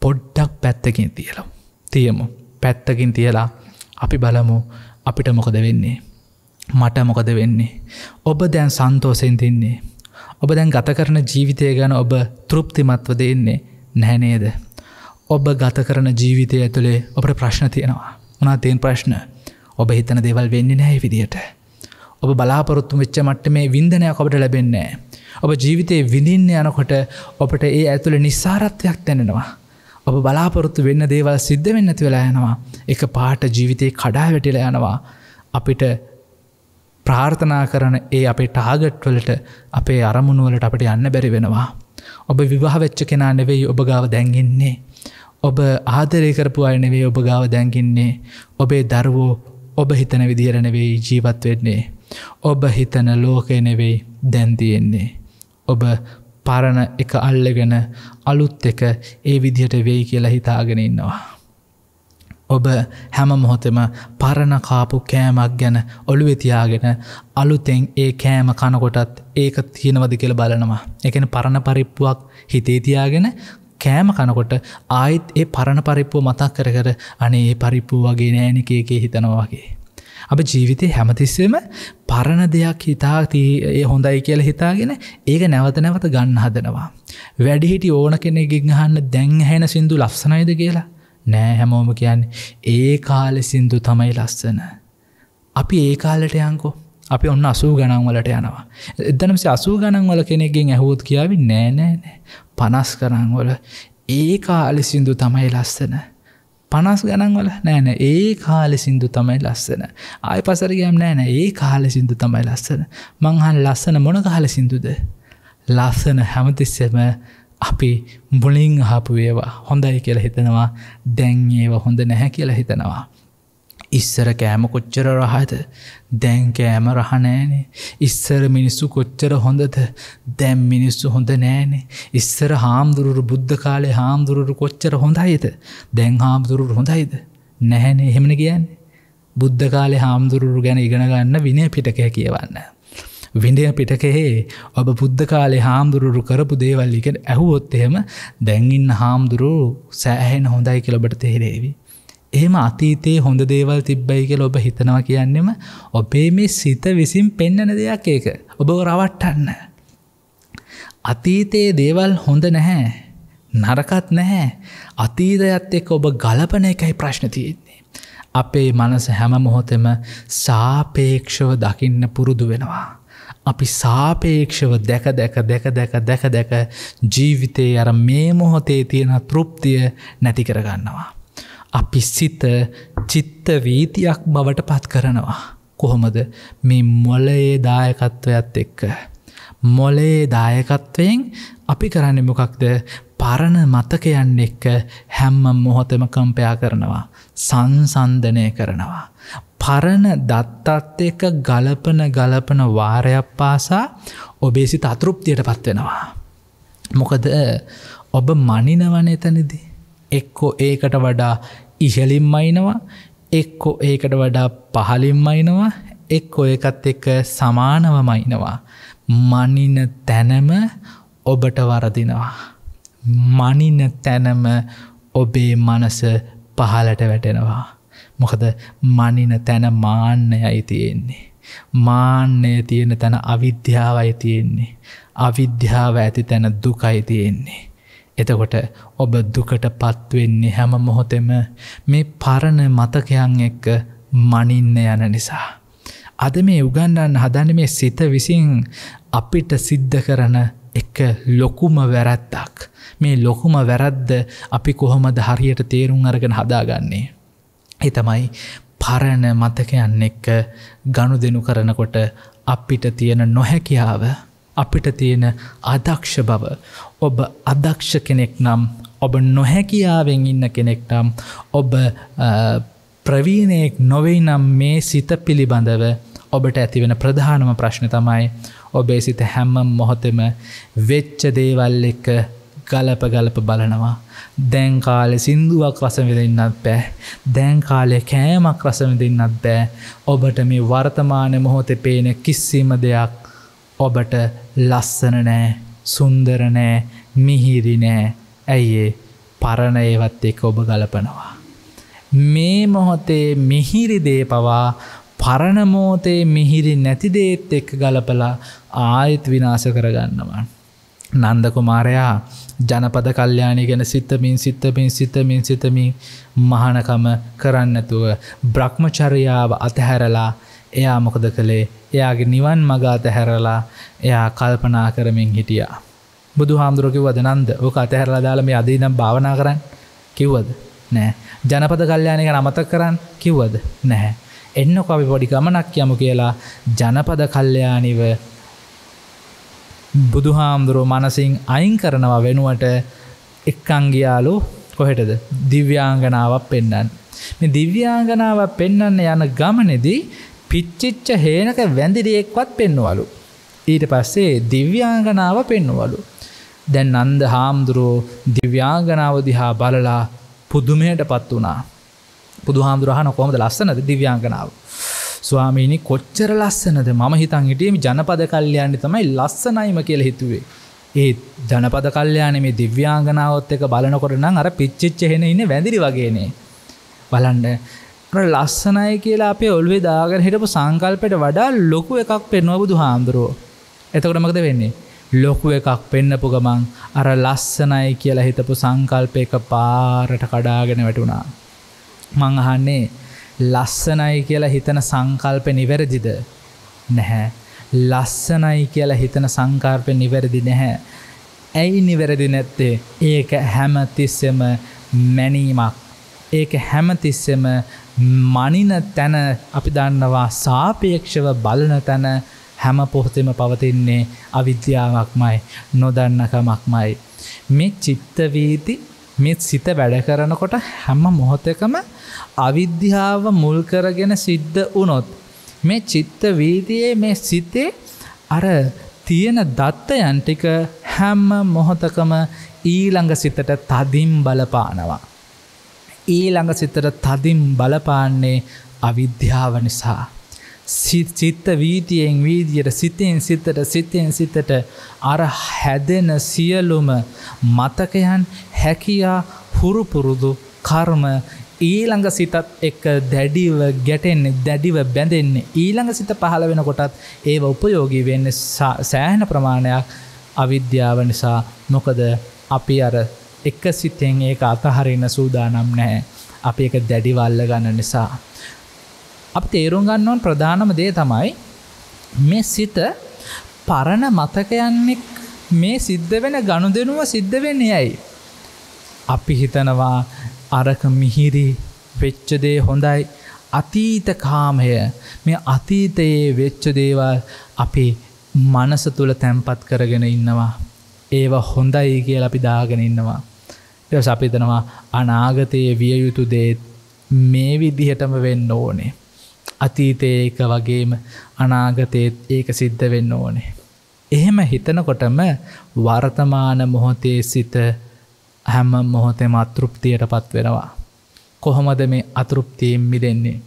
පොඩ්ඩක් පැත්තකින් තියලම්. තියමු පැත්තකින් තියලා අපි බලමු අපිට මොකද වෙන්නේ. මට මොකද වෙන්නේ. ඔබ දැන් සන්තෝසෙන් තින්නේ ඔබ දැන් ගත කරන ජීවිතය ගැන ඔබ තෘප්තිමත්ව දෙන්නේ නැහැනේද. ඔබ ගත කරන ජීවිතය ඇතුළේ ඔබට ප්‍රශ්න තියෙනවා. මනා තියෙන් ප්‍රශ්න ඔබ හිතන දේවල් වෙන්නේ නැහැ විදිහට. ඔබ බලාපොරොත්තු වෙච්ච මට්ට මේ විින්දනයක් ඔබට ලැබෙන්නේ. ඔබ ජීවිතයේ විඳින්න යනකොට ඔපට ඒ ඇතුළ නිසාරත්වයක් තැනෙනවා. ඔබ බලාපොරොත්තු වෙන්න දේවල් සිද්ධ වෙන්නති වෙලා යනවා. එක පාට ජීවිතයේ කඩා වැටිලා යනවා. අපිට ප්‍රාර්ථනා කරන ඒ අපේ ටාගට්වලට අපේ අරමුණුවලට අපට යන්න බැරි වෙනවා. ඔබ විවාහවෙච්ච කෙනා නෙවෙයි ඔබ ගාව දැන්ගින්නේ. ඔබ ආදරය කරපු අයනෙවේ ඔබ ගාව දැන්ගින්නේ. ඔබේ දරුවෝ ඔබ හිතන විදිරණවෙයි ජීවත් වෙන්නේ. ඔබ හිතන ලෝකය නෙවෙයි දැන්තියෙන්නේ. ඔබ පරණ එක අල්ලගෙන අලුත් එක ඒ විදිහට වෙයි කියලා හිතාගෙන ඉන්නවා. ඔබ හැම මොහොතෙම පරණකාපු කෑමක් ගැන ඔළු වෙතියාගෙන අලුතෙන් ඒ කෑම කනකොටත් ඒක තියෙනවදි කියල බලනවා. එකන පරණ පරිප්පුවක් හිතේතියාගෙන කෑම කනකොට ආයිත් ඒ පරණ පරිප්පුව මතක් කර කර අනේ ඒ පරිප්පු වගේ නෑනිකයකේ හිතනවාගේ. අප ජීවිතය හැමතිස්සම පරණ දෙයක් හිතාතිඒ හොඳයි කියල හිතාගෙන ඒක නැවත නැවත ගන්න හදනවා. වැඩිහිටි ඕන කෙනෙ ගිගහන්න දැන් හැන සිින්දු ලස්සනයිද කියලා නෑ හැමෝම කියන්න ඒ කාලෙ සින්දු තමයි ලස්සන. අපි ඒ කාලට යංකෝ අපි ඔන්න අසූ ගණන්වලට යනවා. එදනම්සේ අසූ ගණන්වල කෙනෙක්ගෙන් ඇහෝත් කියාවි නෑනෑනෑ පනස් කරංවල ඒ කාලෙ සින්දු තමයි ලස්සන. පනස් ගණන්වල නෑන ඒ කාලෙ සින්දු තමයි ලස්සන ආය පසරගම් නෑන ඒ කාලෙ සින්දු තමයි ලස්සන මංහන් ලස්සන මොන කාල සින්දුද ලස්සන හැමතිස්සම අපි මුලින් හපු ඒවා හොඳයි කියල හිතනවා දැන් ඒවා හොඳ නැහැ කියල හිතනවා. ඉස්සර කෑම කොච්චර රහත දැන් කෑම රහනෑනේ ඉස්සර මිනිස්සු කොච්චර හොඳද දැම් මිනිස්සු හොඳ නෑනේ ඉස්සර හාමුදුරුරු බුද්ධ කාලේ හාමුදුරුරු කොච්චර හොඳයිද දැන් හාමුදුරුරු හොඳයිද නැහැනේ එහෙමන කියන්නේ බුද්ධ කාලේ හාමුදුරුරු ගැන ඉගෙනගන්න විනය පිටකය කියවන්න විඩිය පිටකෙහේ ඔබ පුද්ධ කාලේ හාමුදුරුරු කරපු දේවල්ලිකට ඇහුවොත් එහෙම දැන්ඉන්න හාමුදුරු සෑහෙන් හොඳයි කියලබට තෙහෙරේවි. එහෙම අතීතයේ හොඳ දේවල් තිබ්බයි කියල ඔබ හිතනවා කියන්නෙම ඔබේ මේ සිත විසින් පෙන්නන දෙයක් ඒක ඔබ රවට්ටන්න. අතීතයේ දේවල් හොඳ නැහැ නරකත් නැහැ අතීතයත් එක් ඔබ ගලපන එකයි ප්‍රශ්නතියන්නේ. අපේ මනස හැම මොහොතෙම සාපේක්ෂව දකින්න පුරුදු වෙනවා. අපි සාපේක්ෂව දැක දැක දැක දැක දැක දැක ජීවිතයේ අර මේ මොහොතේ තියෙන තෘප්තිය නැති කරගන්නවා. අපි සිත චිත්ත වීතියක් බවට පත් කරනවා. කොහොමද මේ මොලයේ දායකත්වයක්ත් එක්ක. මොලේ දායකත්වයෙන් අපි කරන්න මොකක්ද පරණ මතකයන්න එක්ක හැම්ම මොහොතම කම්පයා කරනවා. සංසන්ධනය කරනවා. පරණ දත්තත් එක ගලපන ගලපන වාරයක් පාසා ඔබේ සිත අතෘප්තියට පත්වෙනවා. මොකද ඔබ මනිනවන එතනදි. එක්කෝ ඒකට වඩා ඉහලින් මයිනවා එක්කෝ ඒකට වඩා පහලින් මයිනවා එක්කෝ ඒකත් එක සමානව මයිනවා. මනින තැනම ඔබට වරදිනවා. මනින තැනම ඔබේ මනස පහලට වැටෙනවා. මොකද මනින තැන මාන්‍යයයි තියෙන්නේ. මාන්‍යය තියෙන තැන අවිද්‍යාවයි තියෙන්නේ. අවිද්‍යාව ඇති තැන දුකයි තියෙන්නේ. එතකොට ඔබ දුකට පත්වෙන්නේ හැම මොහොතෙම මේ පරණ මතකයන් එක්ක මනින්න යන නිසා. අද මේ උගන්නන්න හදන මේ සිත විසින් අපිට සිද්ධ කරන එක ලොකුම වැරැද්දක්. මේ ලොකුම වැරැද්ද අපි කොහොමද හරියට තේරුම් අරගෙන හදාගන්නේ. එතමයි පරණ මතකයන්න එක්ක ගණු දෙනු කරනකොට අපිට තියෙන නොහැකියාව අපිට තියෙන අදක්ෂ බව ඔබ අදක්ෂ කෙනෙක් නම් ඔබ නොහැකියාවෙන් ඉන්න කෙනෙක් නම් ඔබ ප්‍රවීණයෙක් නොවෙයි නම් මේ සිත පිළිබඳව ඔබට ඇතිවෙන ප්‍රධානම ප්‍රශ්න තමයි ඔබේ සිත හැම්මම් මොහොතෙම වෙච්ච දේවල් එක ගලප ගලප බලනවා දැන් කාලෙ සින්දුවක් රසවිඳන්නත් බෑ දැන් කාලය කෑමක් රසවිඳන්නත් බෑ ඔබට මේ වර්තමාන මොහොතේ පේන කිසිම දෙයක් ඔබට ලස්සන නෑ සුන්දරනෑ මිහිරි නෑ ඇයිඒ පරණ ඒවත් එක ඔබ ගලපනවා මේ මොහොතේ මිහිරිදේ පවා පරණමෝතේ මිහිරි නැතිදේත් එක්ක ගලපලා ආයෙත් විනාස කරගන්නවා. නන්දකුමාරයා ජනපද කල්්‍යයානය ගැන සිත්තමින් සිත්තමින් සිතමින් සිතමින් මහනකම කරන්නතුව බ්‍රහ්මචරයාව අතහැරලා එයා මොකද කළේ එයාගේ නිවන් මග අතහැරලා එයා කල්පනා කරමින් හිටියා. බුදු හාමුදුරකිවද නන්ද ඕක අතහැරලා දාලම අදී නම් භාවනා කරන්න කිව්වද නෑ ජනපද කල්්‍යයානක නමතක් කරන්න කිව්වද නැහැ. එන්න කොවි පොඩි ගමනක් යමු කියලා ජනපද කල්්‍යයානිව බුදු හාමුදුරුව මනසින් අයින් කරනවා වෙනුවට එක්කංගයාලු කොහෙටද දිව්‍යාංගනාවක් පෙන්න්නන්. මේ දිව්‍යාංගනාවක් පෙන්නන්න යන ගමනෙදී පිච්චිච්ච හේනක වැදිරියෙක්වත් පෙන්නුවලු. ඊට පස්සේ දිව්‍යාංගනාව පෙන්නුවලු. දැන් අන්ද හාමුදුරෝ දිව්‍යාංගනාව දිහා බලලා පුදුමයට පත් වනා. පුදු හාමුදුරහන කොමද ලස්සනද දිව්‍යාංගනාව. ස්වාමීනි කොච්චර ලස්සනද මම හිතන් හිටියම ජනපද කල්්‍යයාන්න තමයි ලස්සනයිම කියල හිතුවේ. ඒ ජනපද කල්්‍යයාන මේ දිව්‍යාංගනාවත් එක බලනකොටනම් අර පිච්චිච්චහෙන ඉන්න වැදිරි වගේනේ. බලන්ඩ ලස්සනයි කියලා අපේ ඔල්වේ දාගර හිටපු සංකල්පයට වඩා ලොකු එකක් පෙන්වබුදු හාමුදුරුවෝ. එතකොටමකද වෙන්නේ. ලොකු එකක් පෙන්නපු ගමන් අර ලස්සනයි කියලා හිතපු සංකල්ප එක පාරට කඩාගෙන වැටුණා. මං අහන්නේ ලස්සනයි කියලා හිතන සංකල්ප නිවැරදිද නැහැ. ලස්සනයි කියලා හිතන සංකල්පය නිවැරදි නැහැ. ඇයි නිවැරදි නැත්තේ ඒක හැමතිස්සෙම මැනීමක්. ඒක හැමතිස්සෙම මනින තැන අපි දන්නවා සාපේක්ෂව බලන තැන හැම පොහොතෙම පවතින්නේ අවිද්‍යාවක්මයි නොදන්නකමක්මයි. මේ චිත්තවීති මේ සිත වැඩ කරනකොට හැම මොහොතකම අවිද්‍යාව මුල් කරගෙන සිද්ධ වනොත්. මේ චිත්ත වීදියේ මේ සිතේ අර තියෙන දත්තයන් ටික හැම්ම මොහොතකම ඊළඟ සිතට තදිම් බලපානවා. ඊළඟ සිතට තදිම් බලපාන්නේ අවිද්‍යාව නිසා. සිත්ත වීතියෙන් වීදියට සිතයෙන් සිතට සිතයෙන් සිතට අර හැදෙන සියලුම මතකයන් හැකියා හුරුපුරුදු කර්ම ඊළඟ සිතත් එක දැඩිව ගැටෙන්නේ දැඩිව බැඳෙන්නේ ඊළඟ සිත පහළ වෙන කොටත් ඒව උපයෝගී වෙන්න සෑහෙන ප්‍රමාණයක් අවිද්‍යාව නිසා නොකද අපි අර එක සිතෙන් ඒක අතහරින්න සූදානම් නැහැ අපි එක දැඩිවල්ල ගන්න නිසා. අප තේරුම් ගන්නවන් ප්‍රධානම දේ තමයි මේ සිත පරණ මතකයන්නෙක් මේ සිද්ධ වෙන ගණු දෙනුව සිද්ධ වෙන යයි. අපි හිතනවා අරක මිහිරි වෙච්චදේ හොඳයි අතීත කාමය මේ අතීතයේ වෙච්ච දේවල් අපි මනස තුළ තැන්පත් කරගෙන ඉන්නවා. ඒව හොඳයි කියල අපි දාගෙන ඉන්නවා. එ සපිතනවා අනාගතයේ විය යුතු දේත් මේ විදිහටම වෙන්න ඕනේ. අතීතය එක වගේම අනාගතයත් ඒක සිද්ධ වෙන්න ඕනේ. එහෙම හිතනකොටම වර්තමාන මොහොතේ සිත හැම මොහොතෙම අතෘප්තියට පත් වෙනවා. කොහොමද මේ අතෘප්තියෙන් මිදෙන්නේ.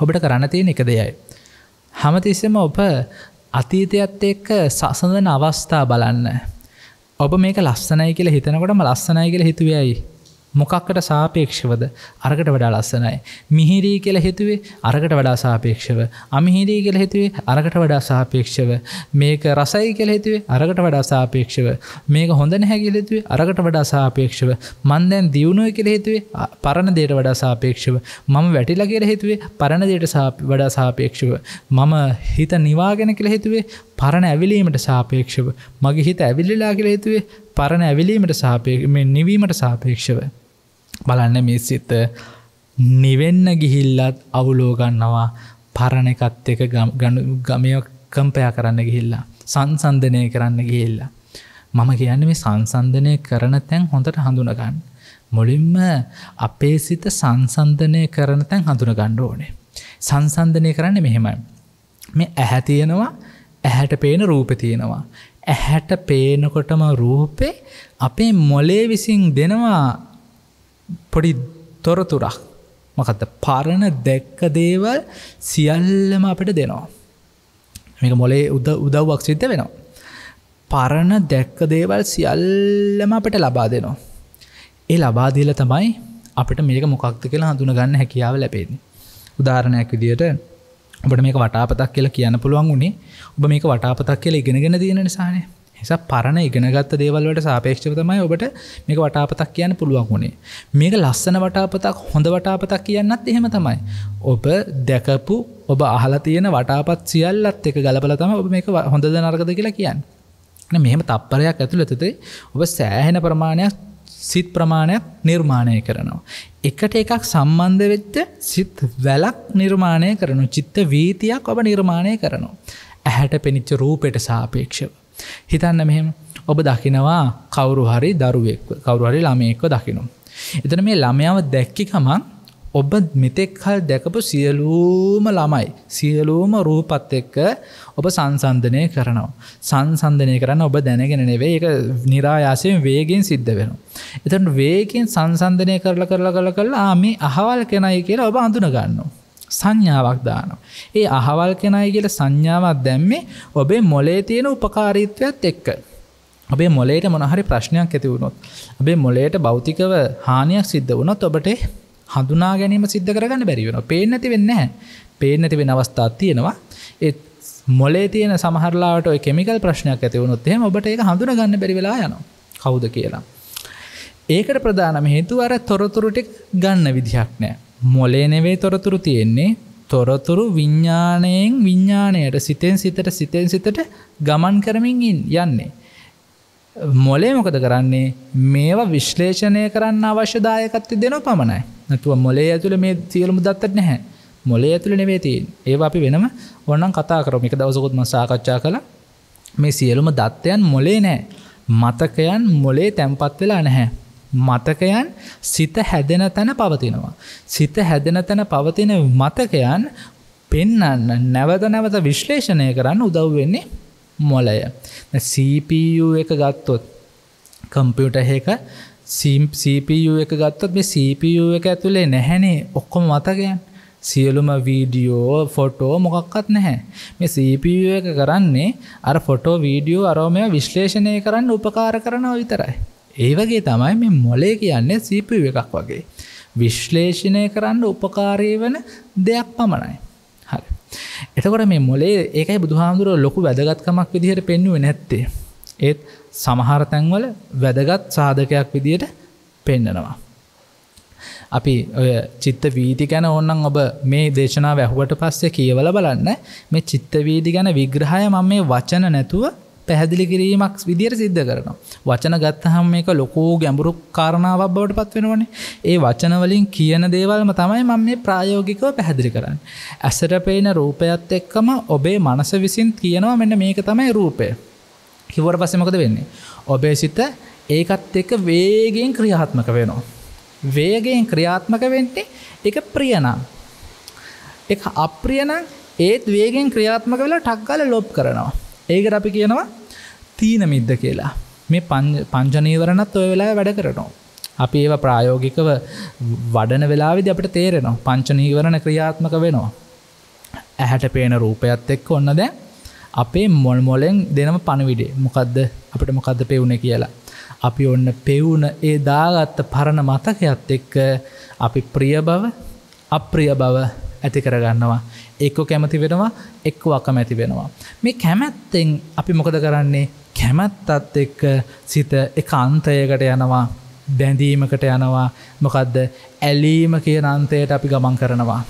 ඔබට කරන්න තියෙන එක දෙයයි. හැමතිස්සම ඔබ අතීතයත් එක්ක සසඳන අවස්ථා බලන්න. ඔබ මේක ලස්සනයි කියල හිතනකොටම ලස්සනයි කියල හිතුවයයි මොකක්කට සාපේක්ෂවද අරකට වඩා ලස්සනයි. මිහිරී කෙල හිතුවේ අරකට වඩා සාපේක්ෂව. අමිහිරී කෙල හිතුවේ අරකට වඩා සාපේක්ෂව. මේක රසයි කෙල හිතුවේ අරකට වඩා සාපේක්ෂව. මේක හොඳ නැහැකිලෙතුවේ අරකට වඩා සාපේක්ෂව. මන්දැන් දියුණුව කෙල හිතුවේ පරණ දේට වඩා සාපේක්ෂව. මම වැටිලා කියල හිතුවේ පරණ දේට වඩා සාපේක්ෂව. මම හිත නිවාගෙන කෙල හිතුවේ පරණ ඇවිලීමට සාපේක්ෂව. මගේ හිත ඇවිල්ලිලා කෙල හිතුවේ පරණ ඇවිලීමට සාපේ නිවීමට සාපේක්ෂව. බලන්න මේ සිත නිවෙන්න ගිහිල්ලත් අවුලෝගන්නවා පරණ එකත් එක ගමයක් කම්පයා කරන්න ගිහිල්ලා සංසන්ධනය කරන්න ගිහිල්ලා. මම කියන්න මේ සංසන්ධනය කරන තැන් හොඳට හඳුනගන්න. මුලින්ම අපේ සිත සංසන්ධනය කරන තැන් හඳුන ගණ්ඩ ඕනේ. සංසන්ධනය කරන්න මෙහෙමයි. මේ ඇහැ තියෙනවා ඇහැට පේන රූප තියෙනවා. ඇහැට පේනකොටම රූපේ අපේ මොලේ විසින් දෙනවා පොඩි තොරතුරක් මකත පරණ දැක්ක දේවල් සියල්ලම අපට දෙනවා. මේක මොලේ උද උදව්වක් සිද්ධ වෙනවා. පරණ දැක්ක දේවල් සියල්ලම අපට ලබා දෙනවා. ඒ ලබාදීල තමයි අපට මේක මොකක්ද කියලා හඳුන ගන්න හැකියාව ලැබේදි. උදාහරණයක් විදියට ඔබට මේක වටාපතක් කියලා කියන්න පුළුවන් වුණේ ඔබ මේක වටාපතක් කියලා ඉගෙනගෙන තියෙන නිසානේ නිසා පරණ ඉගෙනගත්ත දේවල්වට සාපේක්ෂව තමයි ඔබට මේක වටාපතක් කියන්න පුළුවන් වුණේ මේක ලස්සන වටාපතක් හොඳ වටාපතක් කියන්නත් එහෙම තමයි ඔබ දැකපු ඔබ අහලා තියෙන වටාපත් සියල්ලත් එක ගලපල තම ඔබ මේක හොඳද නර්ගද කියලා කියන්න මෙහෙම තප්පරයක් ඇතුළ ඇතතේ ඔබ සෑහෙන ප්‍රමාණයක් සිත් ප්‍රමාණයක් නිර්මාණය කරනවා. එකට එකක් සම්බන්ධ වෙච්ච සිත් වැලක් නිර්මාණය කරනු චිත්ත වීතියක් ඔබ නිර්මාණය කරනවා. ඇහැට පෙනිච්ච රූපෙට සාපේක්ෂව. හිතන්න මෙහෙම ඔබ දකිනවා කවරු හරි දරුවෙක් කවරුහරි ළමයෙක්ව දකිනු. එතන මේ ළමයාව දැක්කිකමන් ඔබ මෙතෙක්හල් දැකපු සියලූම ළමයි සියලූම රූපත් එක්ක ඔබ සංසන්ධනය කරනවා. සංසන්ධනය කරන්න ඔබ දැනගෙන නෙවේ එක නිරායාසයෙන් වේගෙන් සිද්ධ වෙන. එතන් වේකින් සංසන්ධනය කරල කරලා කළ කල්ලා මේ අහවල් කෙනයි කියලා ඔබ අඳුන ගන්නවා. සංඥාවක් දානවා. ඒ අහවල් කෙනයි කියල සංඥාවක් දැම්මේ ඔබේ මොලේ තියෙන උපකාරීත්වයක් එක්ක. ඔබේ මොලේට මොනහරි ප්‍රශ්නයක් ඇති වුණොත්. ඔබේ මොලේට භෞතිකව හානියක් සිද්ධ වුණොත් ඔබට හඳුනා ගැනීම සිද්ධ කරගන්න බැරිවෙන පේනැති වෙන්න පේනැති වෙන අවස්ථාත් තියෙනවා ඒත් මොලේ තියෙන සමහරලාට කෙමිකල් ප්‍රශ්නයක් ඇති වුණොත් එහම ඔබට ඒ හඳුන ගන්න බැරිවෙලා යන කවුද කියලා. ඒකට ප්‍රධානම හේතු අර තොරතුරුටික් ගන්න විදිහක් නෑ මොලේ නෙවේ තොරතුරු තියෙන්නේ තොරතුරු විඤ්ඥානයෙන් විඤ්ඥානයට සිතෙන් සිතට සිතෙන් සිතට ගමන් කරමින්ගින් යන්නේ. මොලේ මොකද කරන්නේ මේවා විශ්ලේෂණය කරන්න අවශ්‍යදායකත්ති දෙන පමණයි නැතුව මොලේ ඇතුළ මේ සියලුම දත්තට නැහැ මොලේ ඇතුළ නෙවේතින් ඒ අපි වෙනම ඔන්නන් කතා කරමික දවසකුත්ම සාකච්ඡා කළ මේ සියලුම දත්තයන් මොලේ නෑ මතකයන් මොලේ තැන්පත් වෙලා නැහැ මතකයන් සිත හැදෙන තැන පවතිනවා. සිත හැදෙන තැන පවතින මතකයන් පෙන්නන්න නැවත නැවත විශ්ලේෂණය කරන්න උදව් වෙන්නේ මොලය. CPU එක ගත්තොත් කම්පියුට එක CPU එක ගත්තොත් මේ CPU එක ඇතුළේ නැහැනේ ඔක්කොම මතකයන් සියලුම වීඩියෝ ෆොටෝ මොකක්කත් නැහැ මේ CPU එක කරන්නේ අර ෆොටෝ වීඩියෝ අරෝමය විශ්ලේෂණය කරන්න උපකාර කරනව විතරයි ඒවගේ තමයි මේ මොලේ කියන්නේ සීපිව එකක් වගේ. විශ්ලේෂණය කරන්න උපකාරී වන දෙයක් පමණයි. හරි. එතකොට මේ මොලේ ඒකයි බුදුහාමුදුරුව ලොකු වැදගත්කමක් විදිහට පෙන්නුව නැත්තේ. ඒත් සමහර තැන්වල වැදගත් සාධකයක් විදියට පෙන්නනවා. අපි ඔය චිත්ත වීති ගැන ඔන්නන් ඔබ මේ දේශනා වැැහුවට පස්සේ කියවල බලන්න මේ චිත්ත වීදි ගැන විග්‍රහය මම මේ වචන නැතුව පැහැදිලි කිරීමක් විදිර සිද්ධ කරනවා. වචන ගත්තහම් මේක ලොකෝ ගැඹුරු කාරණාවක් බවට පත්වෙනවනේ ඒ වචනවලින් කියන දේවල්ම තමයි මම මේ ප්‍රායෝගිකව පැහැදිලි කරන්න. ඇසට පේන රූපයත් එක්කම ඔබේ මනස විසින් කියනවා මෙන්න මේක තමයි රූපය. කිවර පසමකද වෙන්නේ. ඔබේ සිත ඒකත් එක වේගෙන් ක්‍රියාත්මක වෙනවා. වේගෙන් ක්‍රියාත්මක වෙන්ටේ එක ප්‍රියනම් එක අප්‍රියනම් ඒත් වේගෙන් ක්‍රියාත්මක වෙලා ටක්ගල ලොබ් කරනවා ඒකට අපි කියනවා තීන මිද්ද කියලා මේ පංජනීවරණත් ඔය වෙලා වැඩ කරනවා. අපි ඒව ප්‍රායෝගිකව වඩන වෙලාවිද අපට තේරෙනවා පංචනීවරණ ක්‍රියාත්මක වෙනවා. ඇහැට පේන රූපයත් එක් ඔන්න දැ අපේ මොල් මොලෙන් දෙනම පණවිඩේ මොකක්ද අපට මොකක්ද පෙවුණ කියලා. අපි ඔන්න පෙවුණ ඒ දාගත්ත පරණ මතකයත් එක්ක අපි ප්‍රිය බව අප්‍රිය බව ඇති කරගන්නවා. එක්කෝ කැමති වෙනවා එක්කෝ අකමැති වෙනවා. මේ කැමැත්තෙන් අපි මොකද කරන්නේ කැමැත්තත් එක්ක සිත එක අන්තයකට යනවා බැඳීමකට යනවා මොකදද ඇලීම කියන අන්තයට අපි ගමන් කරනවා.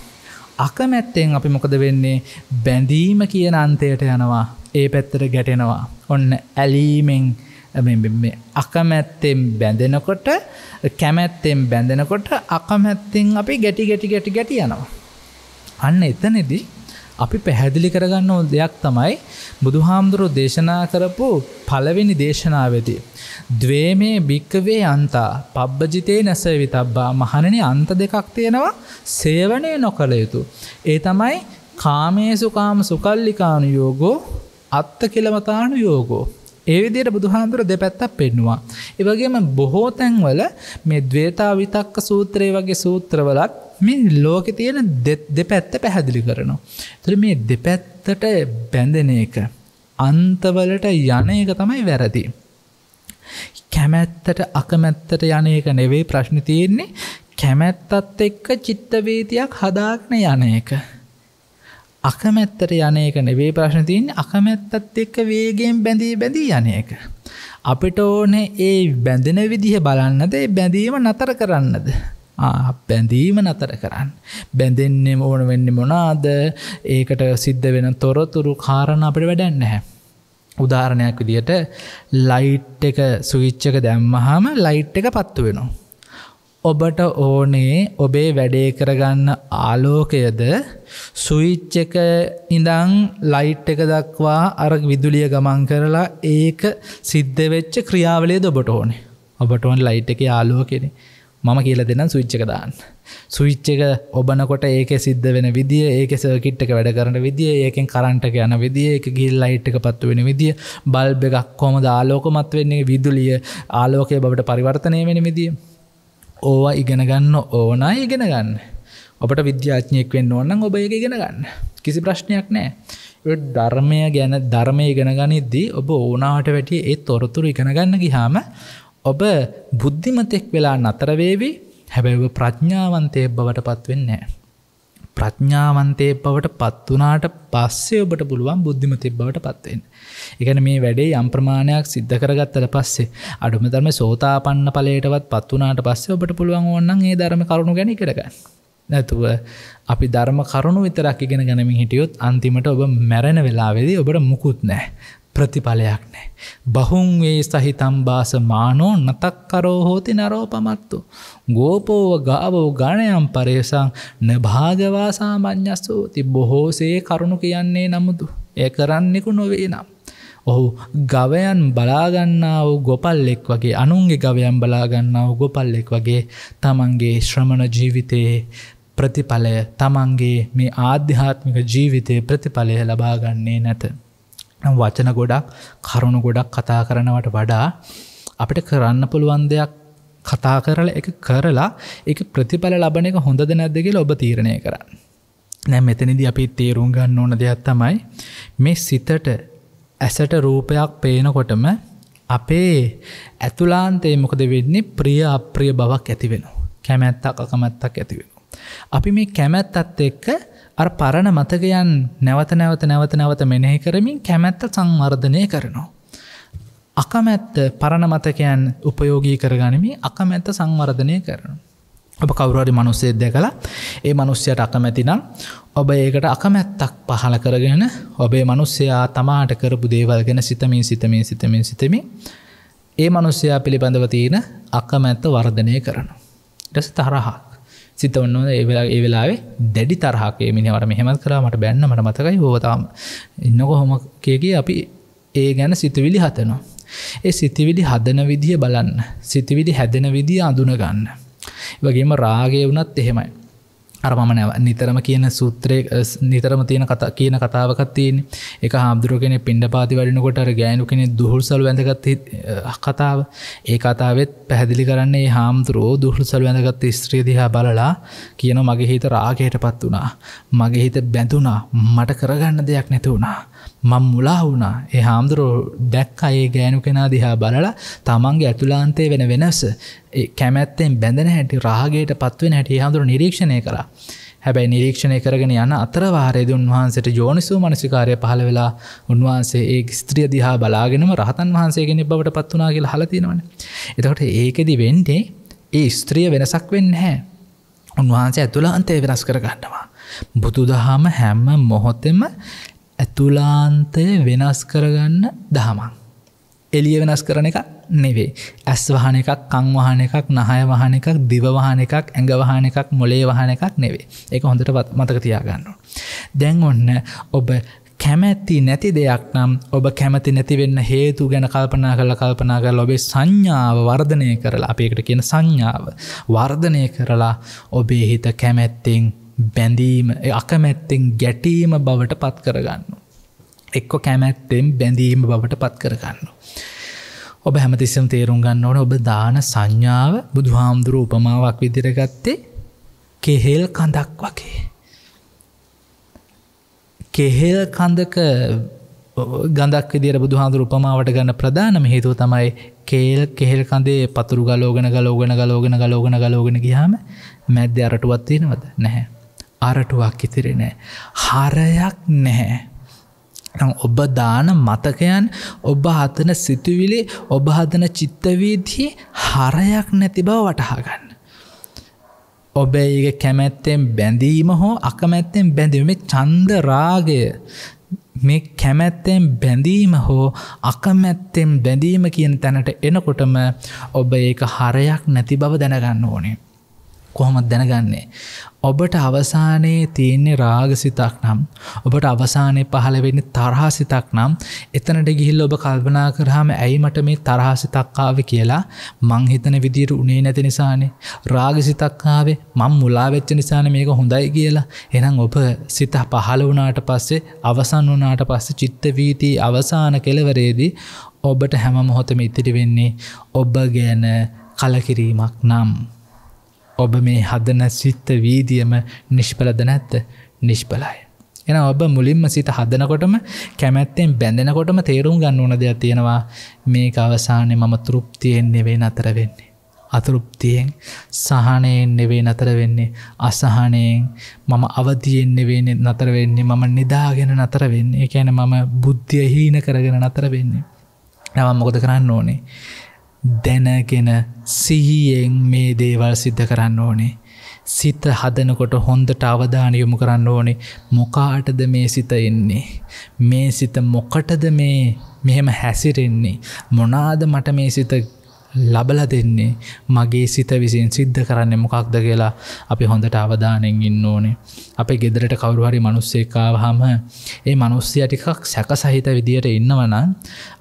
අකමැත්තෙන් අපි මොකද වෙන්නේ බැඳීම කියන අන්තයට යනවා ඒ පැත්තට ගැටෙනවා. ඔන්න ඇලීමෙන් අකමැත්තෙන් බැඳෙනකොට කැමැත්තෙන් බැඳෙනකොට අකමැත්තෙන් අපි ගැටි ගැටි ගැටි ගැටි යනවා. අන්න එතනෙදී අපි පැහැදිලි කරගන්න ඕ දෙයක් තමයි බුදුහාමුදුරු දේශනා කරපු පළවෙනි දේශනාවති. දවේ මේ භික්කවේ අන්තා පබ්බජිතේ නැසවිි තබ්බා මහණන අන්ත දෙකක් තියෙනවා සේවනය නොකළ යුතු. ඒ තමයි කාමේසුකාම සුකල්ලිකානු යෝගෝ අත්ත කෙලවතානු යෝගෝ. ඒවිදියට බුදුහාන්දුර දෙපැත්තක් පෙන්නවා. ඒවගේම බොහෝ තැන්වල මේ දවේතා විතක්ක සූත්‍රය වගේ සූත්‍රවලත් මේ ලෝකෙ තියෙන දෙපැත්ත පැහැදිලි කරනවා. තුර මේ දෙපැත්තට බැඳෙන එක අන්තවලට යන එක තමයි වැරදි. කැමැත්තට අකමැත්තට යන එක නෙවේ ප්‍රශ්න තියෙන්නේ කැමැත්තත් එක්ක චිත්තවේතියක් හදාක්න යන එක. අකමැත්තට යන එක නෙවේ ප්‍රශ්න තියන් අකමැත්තත් එක්ක වේගෙන් බැඳී බැඳී යන එක. අපිට ඕනේ ඒ බැඳෙන විදිහ බලන්නද බැඳීම නතර කරන්නද. බැඳීම නතර කරන්න. බැඳෙන්නේ ඕන වෙන්න මොනාද ඒකට සිද්ධ වෙන තොරතුරු කාරණ අපට වැඩන්න හැ. උදාහරණයක් විදියට ලයිට් එක සුවිච්චක දැම්මහම ලයිට් එක පත්තු වෙනවා. ඔබට ඕනේ ඔබේ වැඩේ කරගන්න ආලෝකයද සුවිච්චක ඉඳං ලයිට් එක දක්වා අර විදුලිය ගමන් කරලා ඒක සිද්ධවෙච්ච ක්‍රියාවලේ දොබට ඕනේ ඔබට ඕන් ලයිට් එක ආලෝකෙනේ මම කියල දෙන්න සුවිච්චක දාන්න. සුවිච්චක ඔබනකොට ඒක සිද්ධ වෙන විදිිය ඒක සර්කිට්ක වැඩ කරන විදිිය ඒකෙන් කරන්ටක යන විදිිය එක ගිල් ලයිට්ක පත්ව වෙන විදිිය බල්බ එකක් කොම දාලෝකොමත් වෙන්නේ විදුලිය ආලෝකය බවට පරිවර්තනය වෙන විදිිය. ඕවා ඉගෙන ගන්න ඕනා ඉගෙන ගන්න. ඔබට විද්‍යාඥයෙක් වෙන්න ඕන්න ඔබ එක ඉගෙන ගන්න කිසි ප්‍රශ්නයක් නෑ. ධර්මය ගැන ධර්මය ඉගෙන ගනිද්දී ඔබ ඕනාට වැටිය ඒ තොරතුරු ඉගෙන ගන්න ගිහාම ඔබ බුද්ධිමතෙක් වෙලා නතරවේවි හැබැව ප්‍රඥාවන්තය බවට පත්වෙන්නේ. ප්‍රඥාවන්තය බවට පත්වනාට පස්සේ ඔබට පුළුවන් බුද්ධිම තිබ්බවට පත්වෙන්. එකන මේ වැඩේ යම්ප්‍රමාණයක් සිද්ධ කරගත්තට පස්සේ අඩුම ධර්ම සෝතාපන්න පලයටවත් පත්වනාට පස්සේ ඔබට පුළුවන් ඔන්නන් ඒ ධර්ම කරුණු ගැන කරග. නැතුව අපි ධර්ම කරුණු විතරක් ඉගෙන ගැනමින් හිටියොත් අන්තිමට ඔබ මැරණ වෙලාවෙදී ඔබට මුකුත් නෑ ප්‍රතිඵලයක් නෑ. බහුන්වේ සහිතම් බාස මානෝ නතක්කරෝ හෝති නරෝ පමත්තු. ගෝපෝව ගාවෝ ගණයම් පරේසං නභාගවාසාමං්ඥස්සෝති බොහෝසේ කරුණු කියන්නේ නමුදු. ඒ කරන්නෙකු නොවේ නම්. ඔහු ගවයන් බලාගන්නාව ගොපල්ලෙක් වගේ අනුන්ගේ ගවයන් බලාගන්නාව ගොපල්ලෙක් වගේ තමන්ගේ ශ්‍රමණ ජීවිතයේ ප්‍රතිඵලය තමන්ගේ මේ ආධ්‍යාත්මික ජීවිතය ප්‍රතිඵලය ලබාගන්නේ නැත. නම් වචන ගොඩක් කරුණු ගොඩක් කතා කරනවට වඩා අපිට කරන්න පුළුවන් දෙයක් කතා කරල එක කරලා එක ප්‍රතිඵල ලබන එක හොඳද නැද්දගෙල ඔබ තීරණය කරන්න. නැ මෙතනිදි අපි තේරුම් ගන්න ඕන දෙයක් තමයි මේ සිතට ඇසට රූපයක් පේනකොටම අපේ ඇතුලාන්තේ මොකද වෙන්නේ ප්‍රිය අප්‍රිය බවක් ඇතිවෙන. කැමැත්තක් අකමැත්තක් ඇතිවෙන. අපි මේ කැමැත්තත් එක්ක අර පරණ මතකයන් නැවත නැවත නැවත නැවත මෙනෙහි කරමින් කැමැත්ත සංවර්ධනය කරනවා. අකමැත්ත පරණ මතකයන් උපයෝගී කරගනිමි අකමැත්ත සංවර්ධනය කරන. ඔබ කවුරුවරි මනුස්සේද දැකළ ඒ මනුස්්‍යයට අකමැතිනම් ඔබ ඒකට අකමැත්තක් පහල කරගෙන ඔබේ මනුස්්‍යයා තමාට කරපු දේවල් ගෙන සිතමින් සිතමින් සිතමින් සිතමි ඒ මනුස්්‍යයා පිළිබඳව තියෙන අකමැත්ත වර්ධනය කරන. ටෙස තරහා සිත ඔන්න ඒවෙලා ඒ වෙලාවේ දැඩි තරහකේ මිනිවර මෙහෙමත් කරාමට බැන්න මට මතකයි හෝතාම ඉන්නකො හොමකේගේ අපි ඒ ගැන සිතුවිලි හතනවා. ඒ සිතිවිලි හදන විදිහ බලන්න සිතිවිලි හැදෙන විදිහ අඳුනගන්න. වගේම රාගය වනත් එහෙමයි. අර මම නැව නිතරම කියන සූත්‍රය නිතරම තියෙන කතා කියන කතාවකත් තියෙන එක හාමුදුරුවගෙන පින්ඩ පාති වඩනකොට ගෑනු කෙනෙ දුහුල්සල් වැඳගත් කතාව ඒ කතාවත් පැහැදිලි කරන්නේ හාමුදුරුවෝ දුහුල්සල් වැඳගත්ත ස්ත්‍රී දිහා බලලා කියන මගේ හිත රාගයට පත් වනා මගේ හිත බැඳුනා මට කරගන්න දෙයක් නැති වුණා මං මුලා වුණා ඒ හාමුදුරෝ දැක් අයේ ගෑනු කෙනා දිහා බලලා තමන්ගේ ඇතුලාන්තේ වෙන වෙනස කැමැත්තෙන් බැඳෙන හැටි රාගේයට පත්වෙන හැටි හාමුදුරු නිරීක්ෂණය කර හැබැයි නිරීක්ෂණය කරගෙන යන අතරවාරයද උන්වහන්සට ජෝනිසූ මනසිකාරය පහළ වෙලා උන්වහන්සේ ඒ ස්ත්‍රිය දිහා බලාගෙනම රහතන් වහන්සේගෙන බවට පත්වනාගේ හලතිනවන එතකොට ඒකෙදි වෙන්ටේ ඒ ස්ත්‍රිය වෙනසක් වෙන්න හැ උන්වහන්සේ ඇතුළ අන්තේ වෙනස් කරගන්නවා. බුදු දහම හැම්ම මොහොතෙම ඇතුලාන්තය වෙනස් කරගන්න දහමන්. එලිය වෙනස් කරන එක නෙවේ. ඇස්වහන එකක් කංවහන එකක් නහය වහන එකක් දිවවහන එකක් ඇඟවහන එකක් මොලේ වහන එකක් නෙවේ එක හොඳට මතක තියාගන්න. දැන් ඔන්න ඔබ කැමැත්ති නැති දෙයක් නම් ඔබ කැමති නැතිවෙන්න හේතු ගැන කල්පනා කල කල්පනා කර ඔබේ සංඥාව වර්ධනය කරලා අපේකට කියන සංඥාව වර්ධනය කරලා ඔබේ හිත කැමැත්තිෙන් බැඳීම අකමැත්තෙන් ගැටීම බවට පත් කරගන්න. එක්කො කැමැත්තෙන් බැඳීම බවට පත් කරගන්න. ඔබ හැමතිස්සම් තේරුම් ගන්න ඕන ඔබ දාන සංඥාව බුදුහාමුදුර උපමාවක් විදිරගත්තේ කෙහෙල් කඳක් වගේ. කෙහෙල් කඳක ගඳක් විදිර බුදුහාදුර උපමාවට ගන්න ප්‍රධානම හේතුව තමයි කේල් කෙහෙල් කඳේ පතුරු ගලෝගෙන ගලෝගෙන ගලෝගෙන ගලෝගෙන ගලෝගෙන ගියාම මැද්‍ය අරටුවත්වයෙනවද නැහැ. අරටුවක් ඉතිරි නෑ. හරයක් නැහැ. ඔබ දාන මතකයන් ඔබ හතන සිතුවිලි ඔබ හදන චිත්තවීදී හරයක් නැති බව වටහාගන්න. ඔබ ඒ කැමැත්තෙන් බැඳීම හෝ අකමැත්තෙන් බැඳීම චන්ද රාගය මේ කැමැත්තෙන් බැඳීම හෝ අකමැත්තෙන් බැඳීම කියන තැනට එනකොටම ඔබ ඒක හරයක් නැති බව දැනගන්න ඕනේ. කොහොමත් දැනගන්නේ. ඔබට අවසානයේ තියෙන්නේ රාගසිතක් නම් ඔබට අවසානය පහළවෙන්න තරහාසිතක් නම් එතනට ගිහිල් ඔබ කල්පනා කරහම ඇයි මට මේ තරහාසිතක්කාව කියලා මංහිතන විදිර උනේ නැති නිසානේ රාගසිතක්කාවේ මං මුලාවෙච්ච නිසාන මේක හොඳයි කියලා එනම් ඔබ සිත පහළ වනාට පස්සේ අවසන් වනාට පස්සේ චිත්තවීතිී අවසාන කෙලවරේදී ඔබට හැම මොහොතම ඉතිරි වෙන්නේ ඔබ ගැන කලකිරීමක් නම්. ඔබ මේ හදන සිත්ත වීදියම නිෂ්පලද නැත්ත නිෂ්පලය. එන ඔබ මුලින්ම සිත හදනකොටම කැමැත්තෙන් බැඳෙනකොටම තේරුම් ගන්න ඕන දෙයක් තියෙනවා මේක අවසානය මම තෘප්තියෙන් නෙවේ නතර වෙන්නේ. අතෘප්තියෙන් සහනයෙන් නෙවේ නතර වෙන්නේ අසහනයෙන් මම අවතියෙන් නෙවේ නතර වෙන්නේ මම නිදාගෙන නතර වෙන්නේ එකැන මම බුද්ධිය හීන කරගෙන නතර වෙන්නේ. නවම් මොකද කරන්න ඕනේ. දැනගෙන සිහියෙන් මේ දේවල් සිද්ධ කරන්න ඕනේ. සිත හදනකොට හොන්දට අවධානයොමු කරන්න ඕනේ මොකාටද මේ සිත එන්නේ. මේ සිත මොකටද මේ මෙහෙම හැසිරෙන්නේ. මොනාද මට මේ සිත ලබල දෙන්නේ මගේ සිත විසින් සිද්ධ කරන්න මොකක්ද කියලා අපි හොඳට අවධානෙන් ඉන්න ඕනේ අප ගෙදරට කවරුහරි මනුස්සේකාව හම ඒ මනුස්්‍යය ටිකක් සැක සහිත විදියට ඉන්නවනම්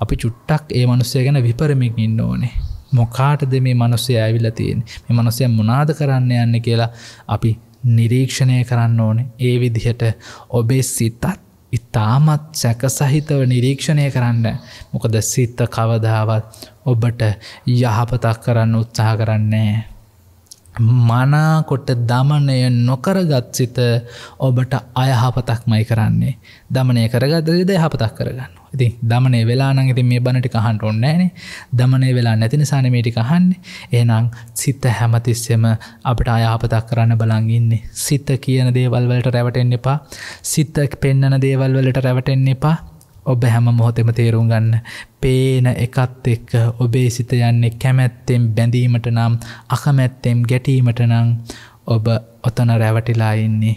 අපි චුට්ටක් ඒ මනුස්සය ගැන විපරමින් ඉන්න ඕනේ මොකාටද මේ මනුස්සය ඇවිල්ල තියෙන් මේ මනුස්සය මොනාද කරන්න යන්න කියලා අපි නිරීක්ෂණය කරන්න ඕනේ ඒ විදිහට ඔබේ සිතත් ඉතාමත් සැකසහිතව නිරීක්ෂණය කරන්න මොකද සිත්ත කවදාවත් ඔබට යහපතක් කරන්න උත්සාහ කරන්නේ. මනාකොට දමනය නොකරගත් සිත ඔබට අයහපතක් මයි කරන්නේ. දමනය කරගදරිද යහපතක් කරගන්න. ඉති දමනේ වෙලා නං ඉතින් මේ බණටි කහන්ට ඔන්නෑන දමනේ වෙලා නැති නිසාන මේටි කහන්න ඒනම් සිත්ත හැමතිස්සෙම අපට අයහපතක් කරන්න බලංගින්නේ සිත්ත කියන දේවල්වලට රැවටෙන් එපා සිත්තක් පෙන්න්නන දේවල්වලට රැවටෙන් එපා ඔබ හැම මොහොතෙම තේරුම් ගන්න පේන එකත් එක්ක ඔබේ සිත යන්නේ කැමැත්තෙන් බැඳීමට නම් අකමැත්තෙන් ගැටීමට නං ඔබ ඔතන රැවටිලා ඉන්නේ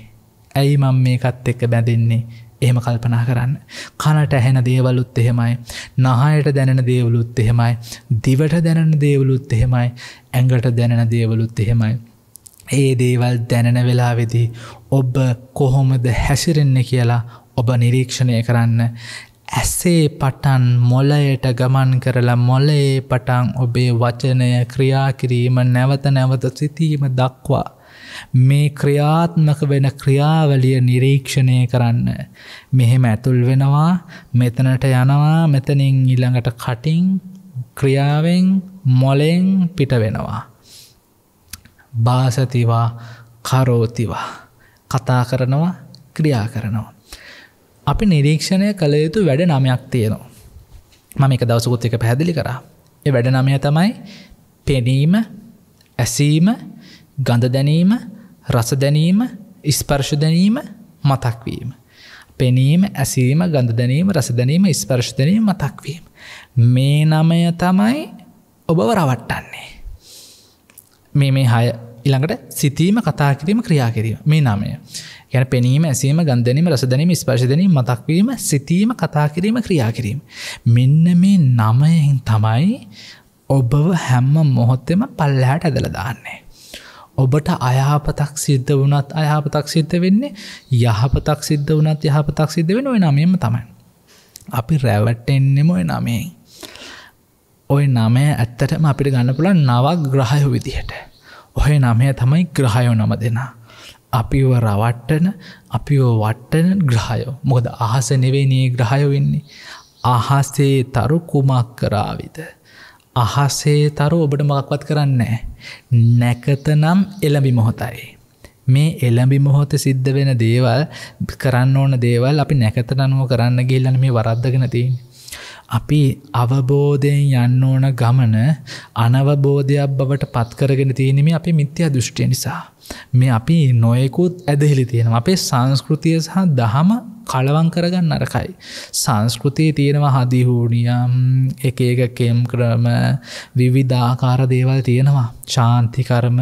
ඇයි මං මේකත් එක්ක බැඳන්නේ එහෙම කල්පනා කරන්න. කනට ඇහෙන දේවලුත් එහෙමයි. නහයට දැනෙන දේවලුත් එහෙමයි. දිවට දැනෙන දේවලුත් එහෙමයි. ඇඟට දැනෙන දේවලුත් එහෙමයි. ඒ දේවල් දැනෙන වෙලාවෙදී ඔබ කොහොමද හැසිරෙන්න කියලා ඔබ නිරීක්ෂණය කරන්න ඇසේ පටන් මොලයට ගමන් කරලා මොලයේ පටන් ඔබේ වචනය ක්‍රියාකිරීම නැවත නැවත සිතීම දක්වා. මේ ක්‍රියාත්මක වෙන ක්‍රියාවලිය නිරීක්ෂණය කරන්න. මෙහෙම ඇතුල් වෙනවා මෙතනට යනවා මෙතනින් ඉළඟට කටින් ක්‍රියාවෙන් මොලෙෙන් පිට වෙනවා. බාසතිවා කරෝතිවා කතා කරනවා ක්‍රියා කරනවා. අපි නිරීක්ෂණය කළ යුතු වැඩ නමයක් තියෙනවා. මම එක දවසකුත් එක පැහැදිලි කරා. ඒ වැඩ නමය තමයි පෙනීම ඇසීම ගඳ දැනීම රස දැනීම ඉස්පර්ශ දැනීම මතක්වීම. පෙනීම ඇසීම ගඳ දැනීම රස දැනීම ඉස්පර්ශ දැනීම මතක්වීම. මේ නමය තමයි ඔබව රවට්ටන්නේ. මේ මේ හය ඉළඟට සිතීම කතා කිරීම ක්‍රියා කිරීම මේ නමය. ගැන පෙනීම ඇසීම ගන්දනීම රසදනීම ස්පර්ශදනීම මතක්වීම සිතීම කතා කිරීම ක්‍රියා කිරීම. මෙන්න මේ නමයෙන් තමයි ඔබව හැම්ම මොහොත්තෙම පල්ලහට ඇදල දාන්නේ. ඔබට අයහපතක් සිද්ධ වනත් අයහපතක් සිද්ධ වෙන්නේ යහපතක් සිද්ධ වනත් යහපතක් සිද්ධ වෙන ඔය නමම තමයි. අපි රැවටෙන්නෙම ඔය නමේ. ඔය නමය ඇත්තටම අපිට ගන්න පුළ නවක් ග්‍රහයෝ විදිහට. ඔහේ නමය තමයි ග්‍රහයෝ නම දෙනා. අපිව රවට්ටන අපිෝ වට්ටන ග්‍රහයෝ මොකද අහස නෙවෙනේ ග්‍රහයෝ වෙන්නේ. අහසේ තරු කුමක් කරාවිද. අහසේ තරු ඔබට මක්වත් කරන්න නැකතනම් එළඹි මොහොතයි. මේ එළඹි මොහොත සිද්ධ වෙන දේවල් කරන්න ඕන දේවල් අපි නැකතනනුව කරන්න ගිල්ලන මේ වරද්දගෙන තින්. අපි අවබෝධයෙන් යන්න ඕන ගමන අනවබෝධයක් බවට පත්කරගෙන තියනෙම අපි මිත්‍යා දෘෂ්ටිය නිසා. මේ අපි නොයකුත් ඇදහිලි තියෙනවා අපේ සංස්කෘතිය සහ දහම කලවන් කරගන්න අරකයි. සංස්කෘතිය තියෙනවා හදිහූනියම් එක එක කෙම් ක්‍රම විවිධාකාර දේවල් තියෙනවා ශාන්තිකරම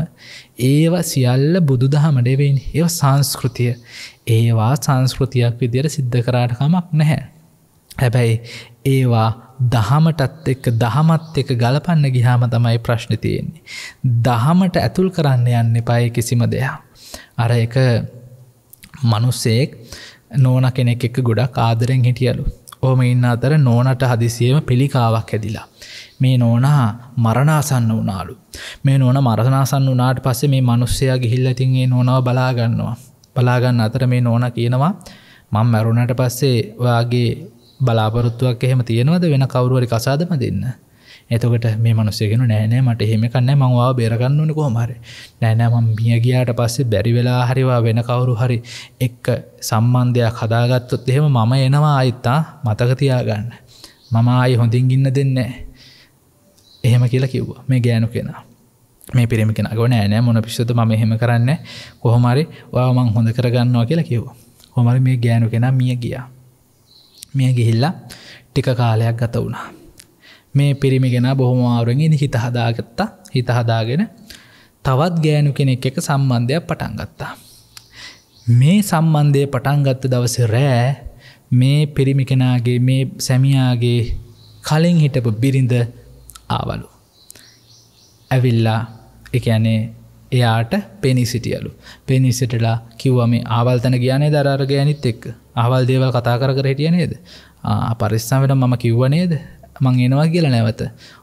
ඒව සියල්ල බුදු දහමඩවෙන් ඒ සංස්කෘතිය ඒවා සංස්කෘතියක් විදියට සිද්ධ කරාටකමක් නැහැ. හැබැයි ඒවා දහමටත් එක්ක දහමත් එක ගලපන්න ගිහාම තමයි ප්‍රශ්නතියෙන්නේ. දහමට ඇතුල් කරන්න යන්න පය කිසිම දෙයා. අර එක මනුස්සේක් නෝන කෙනෙක් එක ගොඩක් ආදරෙන් හිටියලු. ඕම ඉන්න අතර නෝනට හදිසියම පිළිකාවක් ඇදිලා. මේ නෝනා මරණාසන්න වනාලු. මේ නෝන මරණාසන්න වනාට පස්සේ මේ මනුස්සයා ගිහිල්ල තින්ගේ නෝනව බලාගන්නවා. බලාගන්න අතර මේ නෝන කියනවා මං මැරුණට පස්සේ ඔයාගේ බලාපොරොත්තුවක් එහෙම තියෙනවද වෙන කවරුවරි කසාදම දෙන්න එතකට මේ මනුස්සයගෙන නෑනෑ මට එහෙම කන්න මංවා බේරගන්න ඕන කොහමර නෑනෑම මිය ගියාට පස්සේ බැරි වෙලා හරිවා වෙන කවුරු හරි එක්ක සම්බන්ධයක් හදාගත්තොත් එහෙම මම එනවා අයිත්තා මතකතියාගන්න මම ආයි හොඳින් ඉන්න දෙන්නේ එහෙම කියලා කිව්ව මේ ගෑනු කෙනා මේ පිරිමිෙන ගොන නෑ මොන පිස්සත ම එහෙම කරන්න කොහොමරි වා මං හොඳ කරගන්නවා කියලා කිව්ව හොමරි මේ ගෑනු කෙනා මිය ගියා මිය ගිහිල්ලා ටික කාලයක් ගත වුණා. මේ පිරිමිගෙන බොහොම ආරුවෙන් හිත හදාගත්තා හිත හදාගෙන තවත් ගෑනු කෙනෙක් එක සම්බන්ධයක් පටන්ගත්තා. මේ සම්බන්ධය පටන්ගත්ත දවස රෑ මේ පිරිමිකෙනගේ මේ සැමියාගේ කලින් හිටපු බිරිඳ ආවලු. ඇවිල්ලා එකනේ එයාට පෙනි සිටියලු. පෙනි සිටලා කිව්වම ආවල්තන ගියනේ දරාරග ඇනිත් එක් ආවල් දේවල් කතා කර කර හිටිය නේද. පරිස්සාවට මම කිව්ව නේද මං එනවා කියල නැවත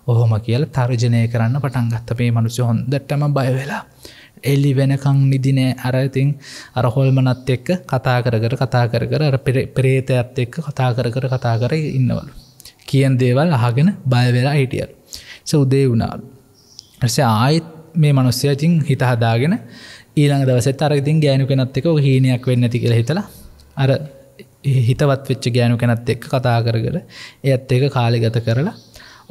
ඔහොම කියල තර්ජනය කරන්න පටන් ගත්තපේ මනුසය හොන්දටම බයවෙලා. එල්ලි වෙනකං නිදිනෑ අරතින් අරහොල්මනත් එක්ක කතා කර කර කතා කර කර ප්‍රේතයත් එක්ක කතා කර කර කතා කර ඉන්නවලු. කියන් දේවල් අහගෙන බයවෙලා හිටියල්. සෞදේ වුණාල්. ඇස ආයිත් මේ මනුස්්‍යයචින් හිත හදාගෙන ඊළඟ දවසත් අරගතින් ගෑනු කෙනත් එක හීනයක් වෙන්න ඇති කළ හිතලා අර හිතවත් වෙච්ච ගෑනු කෙනත් එක්ක කතා කරගර එත් ඒක කාලිගත කරලා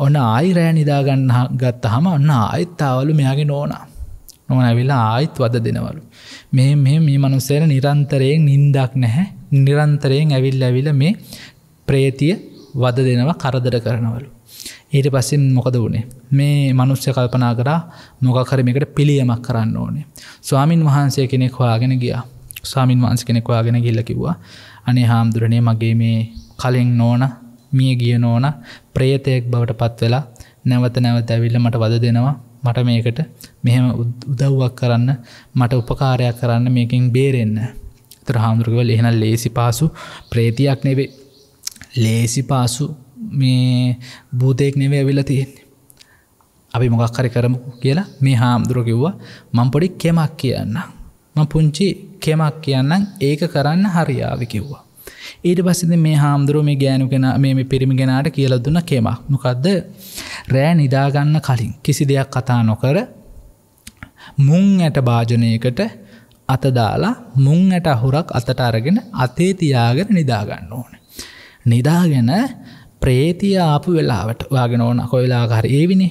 ඔන්න ආයි රෑ නිදාගන්න ගත්ත හම ඔන්න ආයිත්තාවලු මෙයාගේ නෝනා නොන ඇවිලා ආයිත් වද දෙනවලු. මේ මේ මේ මනුස්සේර නිරන්තරයෙන් නින්දක් නැහැ නිරන්තරයෙන් ඇවිල් ඇවිල මේ ප්‍රේතිය වද දෙනවා කරදර කරනවලු. ඊට පස්සෙන් මොකද වනේ මේ මනුස්්‍ය කල්පනා කරා මොකකරමකට පිළියමක් කරන්න ඕනේ ස්වාමින් වහන්සේ කෙනෙක් හවාගෙන ගියා ස්වාමින් වහන්ස කෙනෙක් හවාගෙන ගිල්ල කිව්වා අනේ හාමුදුරණය මගේ මේ කලින් නෝන මිය ගිය නෝන ප්‍රේතයෙක් බවට පත්වෙලා නැවත නැවත ඇවිල්ල මට වද දෙනවා මට මේකට මෙහෙම උදව්වක් කරන්න මට උපකාරයක් කරන්න මේකින් බේරෙන්න ත්‍රහාමුදුරුවල් එහෙන ලේසි පාසු ප්‍රේතියක් නෙවේ ලේසි පාසු මේ භූතයෙක් නෙවේ ඇවිල්ල තියෙන්නේ අපි මොගක් හරි කරමු කියලා මේ හාමුදුර කිව්වා මං පොඩි කෙමක් කියන්න ම පුංචි කෙමක් කියන්නම් ඒක කරන්න හරියාව කිව්වා ඊට පස්සිද මේ හාමුදුරුව මේ ගෑනු කෙන මේ පිරිමි ගෙනට කියලා දුන්න කෙමක් මොකක්ද රෑ නිදාගන්න කලින් කිසි දෙයක් කතා නොකර මුං ඇට භාජනයකට අතදාලා මුං ඇට අහුරක් අතට අරගෙන අතේ තියාගෙන නිදාගන්න ඕන නිදාගෙන ප්‍රේතිය ආපු වෙලාවට වාගෙන ඕන කොයිලාකාර ඒවිනි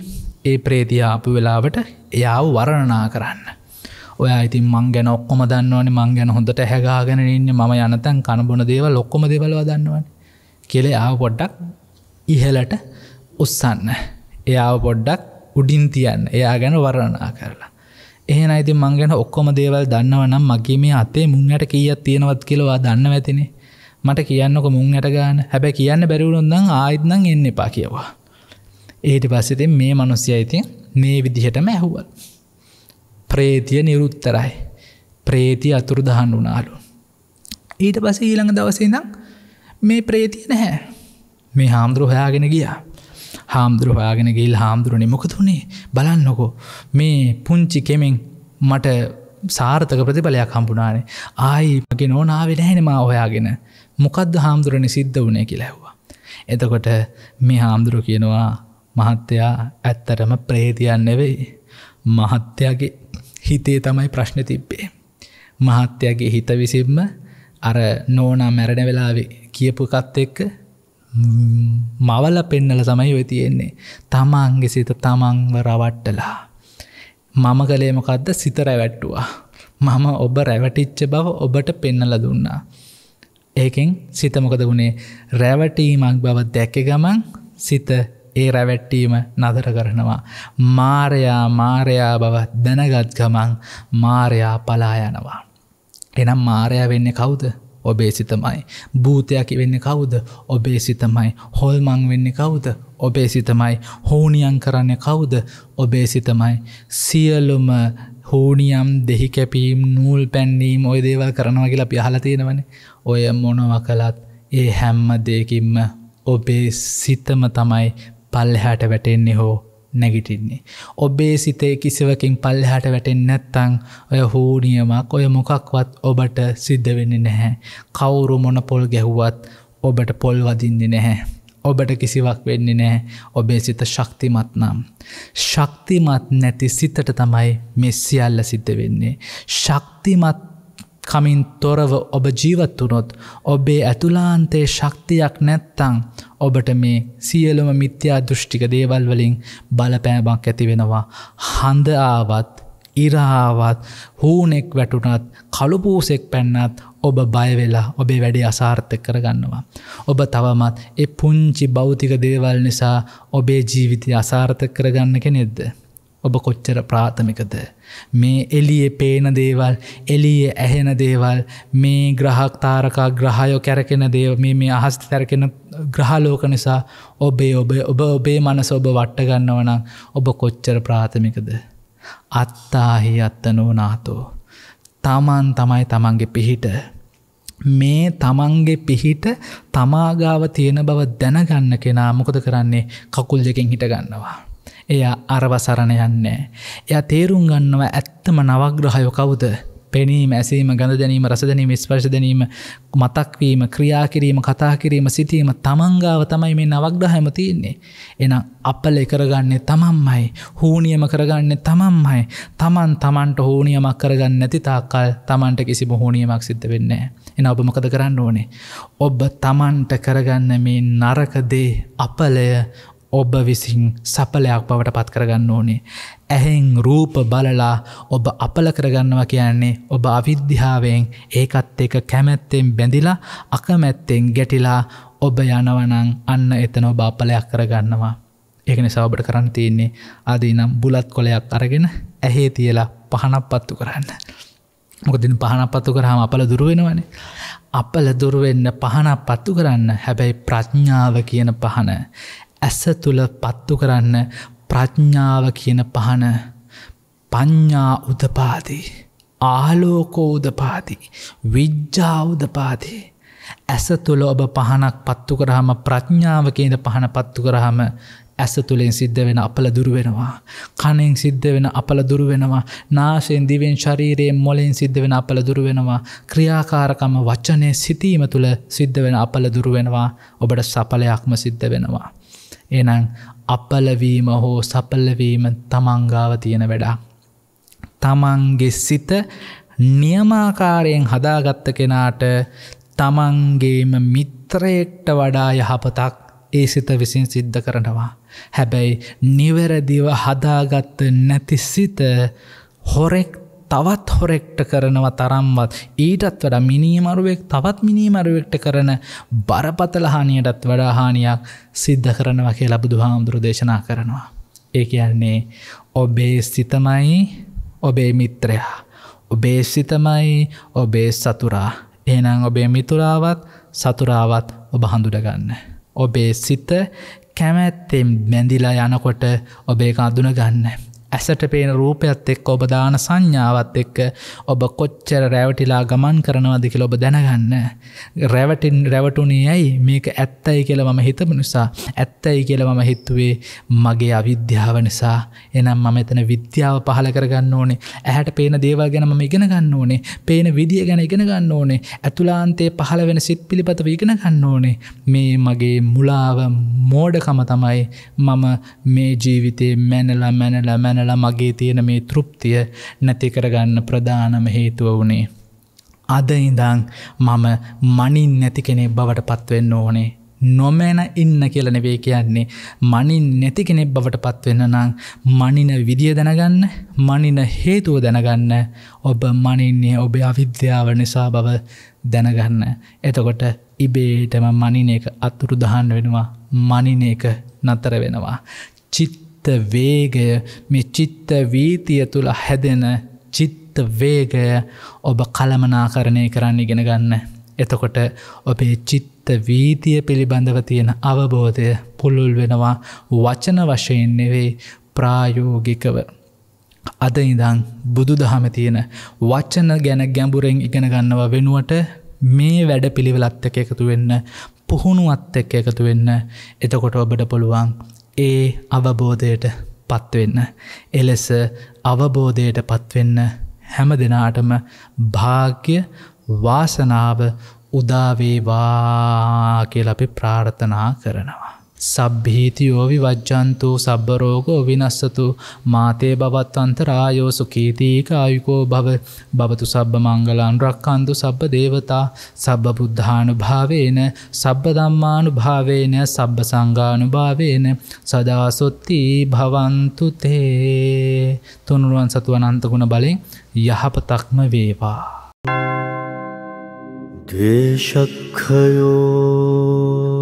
ඒ ප්‍රේතිය ආපු වෙලාවට එයාව වරණනා කරන්න. ඔයා ඉතින් මං ගැන ඔක්කොම දන්නවන මං ගැන හොඳට හැගාගෙන ඉන්න ම යනතැන් කණබොන දේව ලොක්කොම දෙවලව දන්නවන කෙළෙ ආව පොඩ්ඩක් ඉහලට උස්සන්න. එයාව පොඩ්ඩක් උඩින් තියන්න එයා ගැන වරණනා කරලා. එහෙන අයිති මං ගැන ඔක්කොම දේවල් දන්නවනම් මගේ මේ අතේ මුංහට කීයත් තියෙනවත් කියලවා දන්න ඇතිනේ මට කියන්නක මුං ඇටගාන හැබැ කියන්න බැරිවුරුන්දන් ආයිත්නං එන්න එපා කියවා. ඒට පස්සෙති මේ මනුස්්‍ය ඉතින් මේ විදිහටම ඇහුවල්. ප්‍රේතිය නිරුත්තරයි. ප්‍රේති අතුරු දහන් වුනාලු. ඊට පස ඊළඟ දවසේනම් මේ ප්‍රේතිය නැහැ. මේ හාමුදුරු හොයාගෙන ගියා. හාමුදුරු හයාගෙන ගේල් හාමුදුරුවනේ මොකතුනේ බලන්නකො මේ පුංචි කෙමෙන් මට සාර්ථක ප්‍රතිඵලයක් හම්පුනානේ ආයි මගේ නෝනාවේ නැහෙනමා ඔොයාගෙන මොකක්ද හාමුදුරණ සිද්ධ වනේ කියලැහ්වා. එතකොට මේ හාමුදුරු කියනවා මහත්තයා ඇත්තටම ප්‍රේතියන් නෙවෙයි මහත්තයාගේ හිතේ තමයි ප්‍රශ්න තිබ්බේ. මහත්තයාගේ හිත විසිම්ම අර නෝනා මැරණ වෙලාවේ කියපුකත් එක්ක මවල පෙන්නල සමයි ඔය තියෙන්නේ තමාන්ගේ සිත තමන්ව රවට්ටලා මම කළේ මොකක්ද සිත රැවැට්ටුවා මම ඔබ රැවටිච්ච බව ඔබට පෙන්නල දුන්නා ඒකෙන් සිතමොකද වුණේ රැවටීමක් බව දැක්ක ගමන් සිත ඒ රැවැට්ටීම නදර කරනවා. මාරයා මාරයා බව දැනගත් ගමන් මාරයා පලායනවා. එනම් මාරයා වෙන්න කවුද ඔබේ සිතමයි. භූතයකි වෙන්න කවුද ඔබේ සිතමයි. හොල්මං වෙන්න කවුද ඔබේ සිතමයි. හෝනියන් කරන්න කවුද ඔබේ සිතමයි. සියලුම හෝනියම් දෙහි කැපීම් නූල් පැන්ඩීම් ඔය දේවල් කරනවා කියලා පිහලතියෙනවන ඔය මොනවකලත් ඒ හැම්ම දෙයකින්ම ඔබේ සිතම තමයි පල්ලහාට වැටෙන්නේ හෝ නැගිටින්නේ. ඔබේ සිතේ කිසිවකින් පල්ලහට වැටෙන් නැත්තං ඔය හූනියමක් ඔය මොකක්වත් ඔබට සිද්ධ වෙන්න නැහැ. කවුරු මොන පොල් ගැහුවත් ඔබට පොල් වදින්නේ නැහැ. ඔබට කිසිවක් වෙන්නේ නෑ ඔබේ සිත ශක්තිමත් නම්. ශක්තිමත් නැති සිතට තමයි මෙස්සිියල්ල සිද්ධ වෙන්නේ. ශක්තිමත් කමින් තොරව ඔබ ජීවත්තුනොත් ඔබේ ඇතුලාන්තේ ශක්තියක් නැත්තං ඔබට මේ සියලුම මිත්‍යා දෘෂ්ටික දේවල් වලින් බලපෑබක් ඇතිවෙනවා. හඳ ආවත් ඉරහාවත් හූනෙක් වැටුනත් කළුපූසෙක් පැන්නත් ඔබ බයවෙලා ඔබේ වැඩි අසාර්ථක කරගන්නවා. ඔබ තවමත් එ පුංචි බෞතික දේවල් නිසා ඔබේ ජීවිතය අසාර්ථක කරගන්න කෙනෙද්ද. ඔබ කොච්චර ප්‍රාථමිකද. මේ එලියේ පේන දේවල් එලියේ ඇහෙන දේවල් මේ ග්‍රහක් තාරකා ග්‍රහයෝ කැරකෙන දේව මේ මේ අහස්ත තැරකෙන ග්‍රහලෝක නිසා ඔබේ ඔබ ඔබ ඔබේ මනස ඔබ වට්ටගන්නවනම් ඔබ කොච්චර ප්‍රාථමිකද. අත්තාහි අත්තනෝ නාතෝ. තමන් තමයි තමන්ගේ පිහිට මේ තමන්ගේ පිහිට තමාගාව තියෙන බව දැනගන්න කෙනා මොකද කරන්නේ කකුල් දෙකින් හිටගන්නවා. එයා අරවසරණ යන්නේ. එය තේරුම් ගන්නව ඇත්තම නවග්‍රහයො කවුද පෙනීම ඇසීම ගඳ දැනීම රස දැනීම ස්පර්ශ දැනීම මතක්වීම ක්‍රියාකිරීම කතාකිරීම සිතීම තමන්ගාව තමයි මේ නවග්‍රහයම තියන්නේ. එනම් අපල එකරගන්නේ තමම්මයි හූනියම කරගන්නේ තමම්මයි තමන් තමන්ට හෝනියමක් කරගන්න නැති තාකල් තමන්ට කිසි හෝනියමක් සිද්ධ වෙන්නේ. එන ඔබ මොකද කරන්න ඕනේ. ඔබ තමන්ට කරගන්න මේ නරකදේ අපලය ඔබ විසින් සපලයක් බවට පත් කරගන්න ඕනේ. ඇහෙෙන් රූප බලලා ඔබ අපල කරගන්නවා කියන්නේ ඔබ අවිද්‍යාවෙන් ඒකත් එක කැමැත්තෙන් බැඳිලා අකමැත්තෙන් ගැටිලා ඔබ යනවනං අන්න එතන ඔබ අපලයක් කරගන්නවා. ඒකනි සවබට කරන්න තියන්නේ අදී නම් බුලත් කොලයක් අරගෙන ඇහේ තියලා පහනක් පත්තු කරන්න. මොකදින් පහනක් පත්තු කරහම අපල දුරුවෙනවනේ. අපල දුරුවෙන්න පහනක් පත්තු කරන්න හැබැයි ප්‍රඥාව කියන පහන ඇස තුළ පත්තු කරන්න ප්‍රඥ්ඥාව කියන පහන පඤ්ඥා උදපාදී ආලෝකෝ උදපාදී විජ්ජා උදපාදී ඇස තුළ ඔබ පහනක් පත්තු කරහම ප්‍රඥාව කියන පහන පත්තු කරහම ඇස තුළෙන් සිද්ධ වෙන අපල දුරුවෙනවා. කණෙන් සිද්ධ වෙන අපල දුරුවෙනවා. නාශයෙන් දිවෙන් ශරීරයේ මොලෙන් සිද්ධ වෙන අපල දුරුවෙනවා. ක්‍රියාකාරකම වච්චනය සිතීම තුළ සිද්ධ වෙන අපල දුරුවෙනවා. ඔබට සපලයක්ම සිද්ධ වෙනවා. එනං අපලවීම හෝ සපල්ලවීම තමංගාව තියෙන වැඩා. තමන්ගෙ සිත නියමාකාරයෙන් හදාගත්ත කෙනාට තමන්ගේම මිත්‍රයෙක්ට වඩා යහපතක් ඒ සිත විසින් සිද්ධ කරනවා. හැබැයි නිවැරදිව හදාගත්ත නැති සිත හොරෙක් තවත් හොරෙක්ට කරනව තරම්වත් ඊටත් වඩ මිනිමරුවෙක් තවත් මිනිමරුවෙක්ට කරන බරපතලහානියටත් වඩාහානියක් සිද්ධ කරනව කිය ලබුදු හාමුදුරු දේශනා කරනවා. ඒ කියන්නේ ඔබේ ස්තිතමයි ඔබේ මිත්‍රයා. ඔබේ සිතමයි ඔබේ සතුරා. ඒනං ඔබේ මිතුරාවත් සතුරාවත් ඔබ හඳුඩගන්න. ඔබේ සිත කැමැත්තෙම් බැඳිලා යනකොට ඔබේ අඳුන ගන්න. ඇසට පේන රූපයත් එක් ඔබ දාන සංඥාවත් එක්ක ඔබ කොච්චර රැවටිලා ගමන් කරනවාද කියල ඔබ දැනගන්න. රැවටින් රැවටුනේ ඇයි මේක ඇත්තයි කියල මම හිතම නිසා ඇත්තයි කියල මම හිත්තුවේ මගේ අවිද්‍යාව නිසා එනම් මම එතන විද්‍යාව පහල කරගන්න ඕනේ ඇහැට පේන දේවා ගැන මම ඉගෙන ගන්න ඕනේ පේන විදිිය ගැන ඉගෙන ගන්න ඕනේ ඇතුලාන්තේ පහළ වෙන සිත් පිළිපතව ඉගෙන ගන්න ඕනේ මේ මගේ මුලාව මෝඩකම තමයි මම මේ ජීවිතේ මැනලා මැනලා මැන දැනලා මගේ තියෙන මේ තෘප්තිය නැති කරගන්න ප්‍රධානම හේතුව වනේ. අද ඉඳං මම මනින් නැති කෙනෙ බවට පත්වෙන්න ඕනේ. නොමෑන ඉන්න කියලනවේ කියන්නේ මනින් නැති කෙනෙක් බවට පත්වෙන්න නං මනින විදිිය දැනගන්න මනින හේතුව දැනගන්න ඔබ මනින්නේ ඔබේ අවිද්‍යාව නිසා බව දැනගන්න. එතකොට ඉබේටම මනින එක අත්තුරු දහන්න වෙනවා මනින එක නතර වෙනවා. චිත් චිත්ත වේගය මේ චිත්ත වීතිය තුළ හැදෙන චිත්ත වේගය ඔබ කළමනාකරණය කරන්න ඉගෙන ගන්න. එතකොට ඔබේ චිත්ත වීතිය පිළිබඳව තියෙන අවබෝධය පුළුල් වෙනවා වචන වශයෙන් නෙවෙයි ප්‍රායෝගිකව. අද ඉඳං බුදු දහම තියෙන වච්චන ගැන ගැඹුරෙන් ඉගෙන ගන්නව වෙනුවට මේ වැඩ පිළිවෙලත් එක එකතු වෙන්න පුහුණුවත් එක්ක එකතු වෙන්න එතකොට ඔබට පුළුවන් ඒ අවබෝධයට පත්වෙන්න. එලෙස අවබෝධයට පත්වෙන්න හැම දෙනාටම භාග්‍ය වාසනාව උදාවේවා කියල අපි ප්‍රාර්ථනා කරනවා. සබ්භීතියෝ විවජ්ජන්තු සබ්බරෝගෝ විනස්සතු මාතේ බවත්වන්ත රායෝ සුකීතීක ආයුකෝ භව බවතු සබ්බ මංගලන් රක්කන්දු සබ්බ දේවතා සබ්බ බුද්ධානු භාවේන සබ්බ දම්මානු භාවේන සබ්බ සංගානු භාවේන සදාසොත්ති භවන්තුතේ තුනුරුවන් සතුව අනන්තගුණ බලින් යහපතක්ම වේවා. දේශක්හයෝ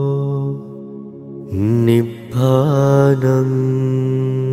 निभानम्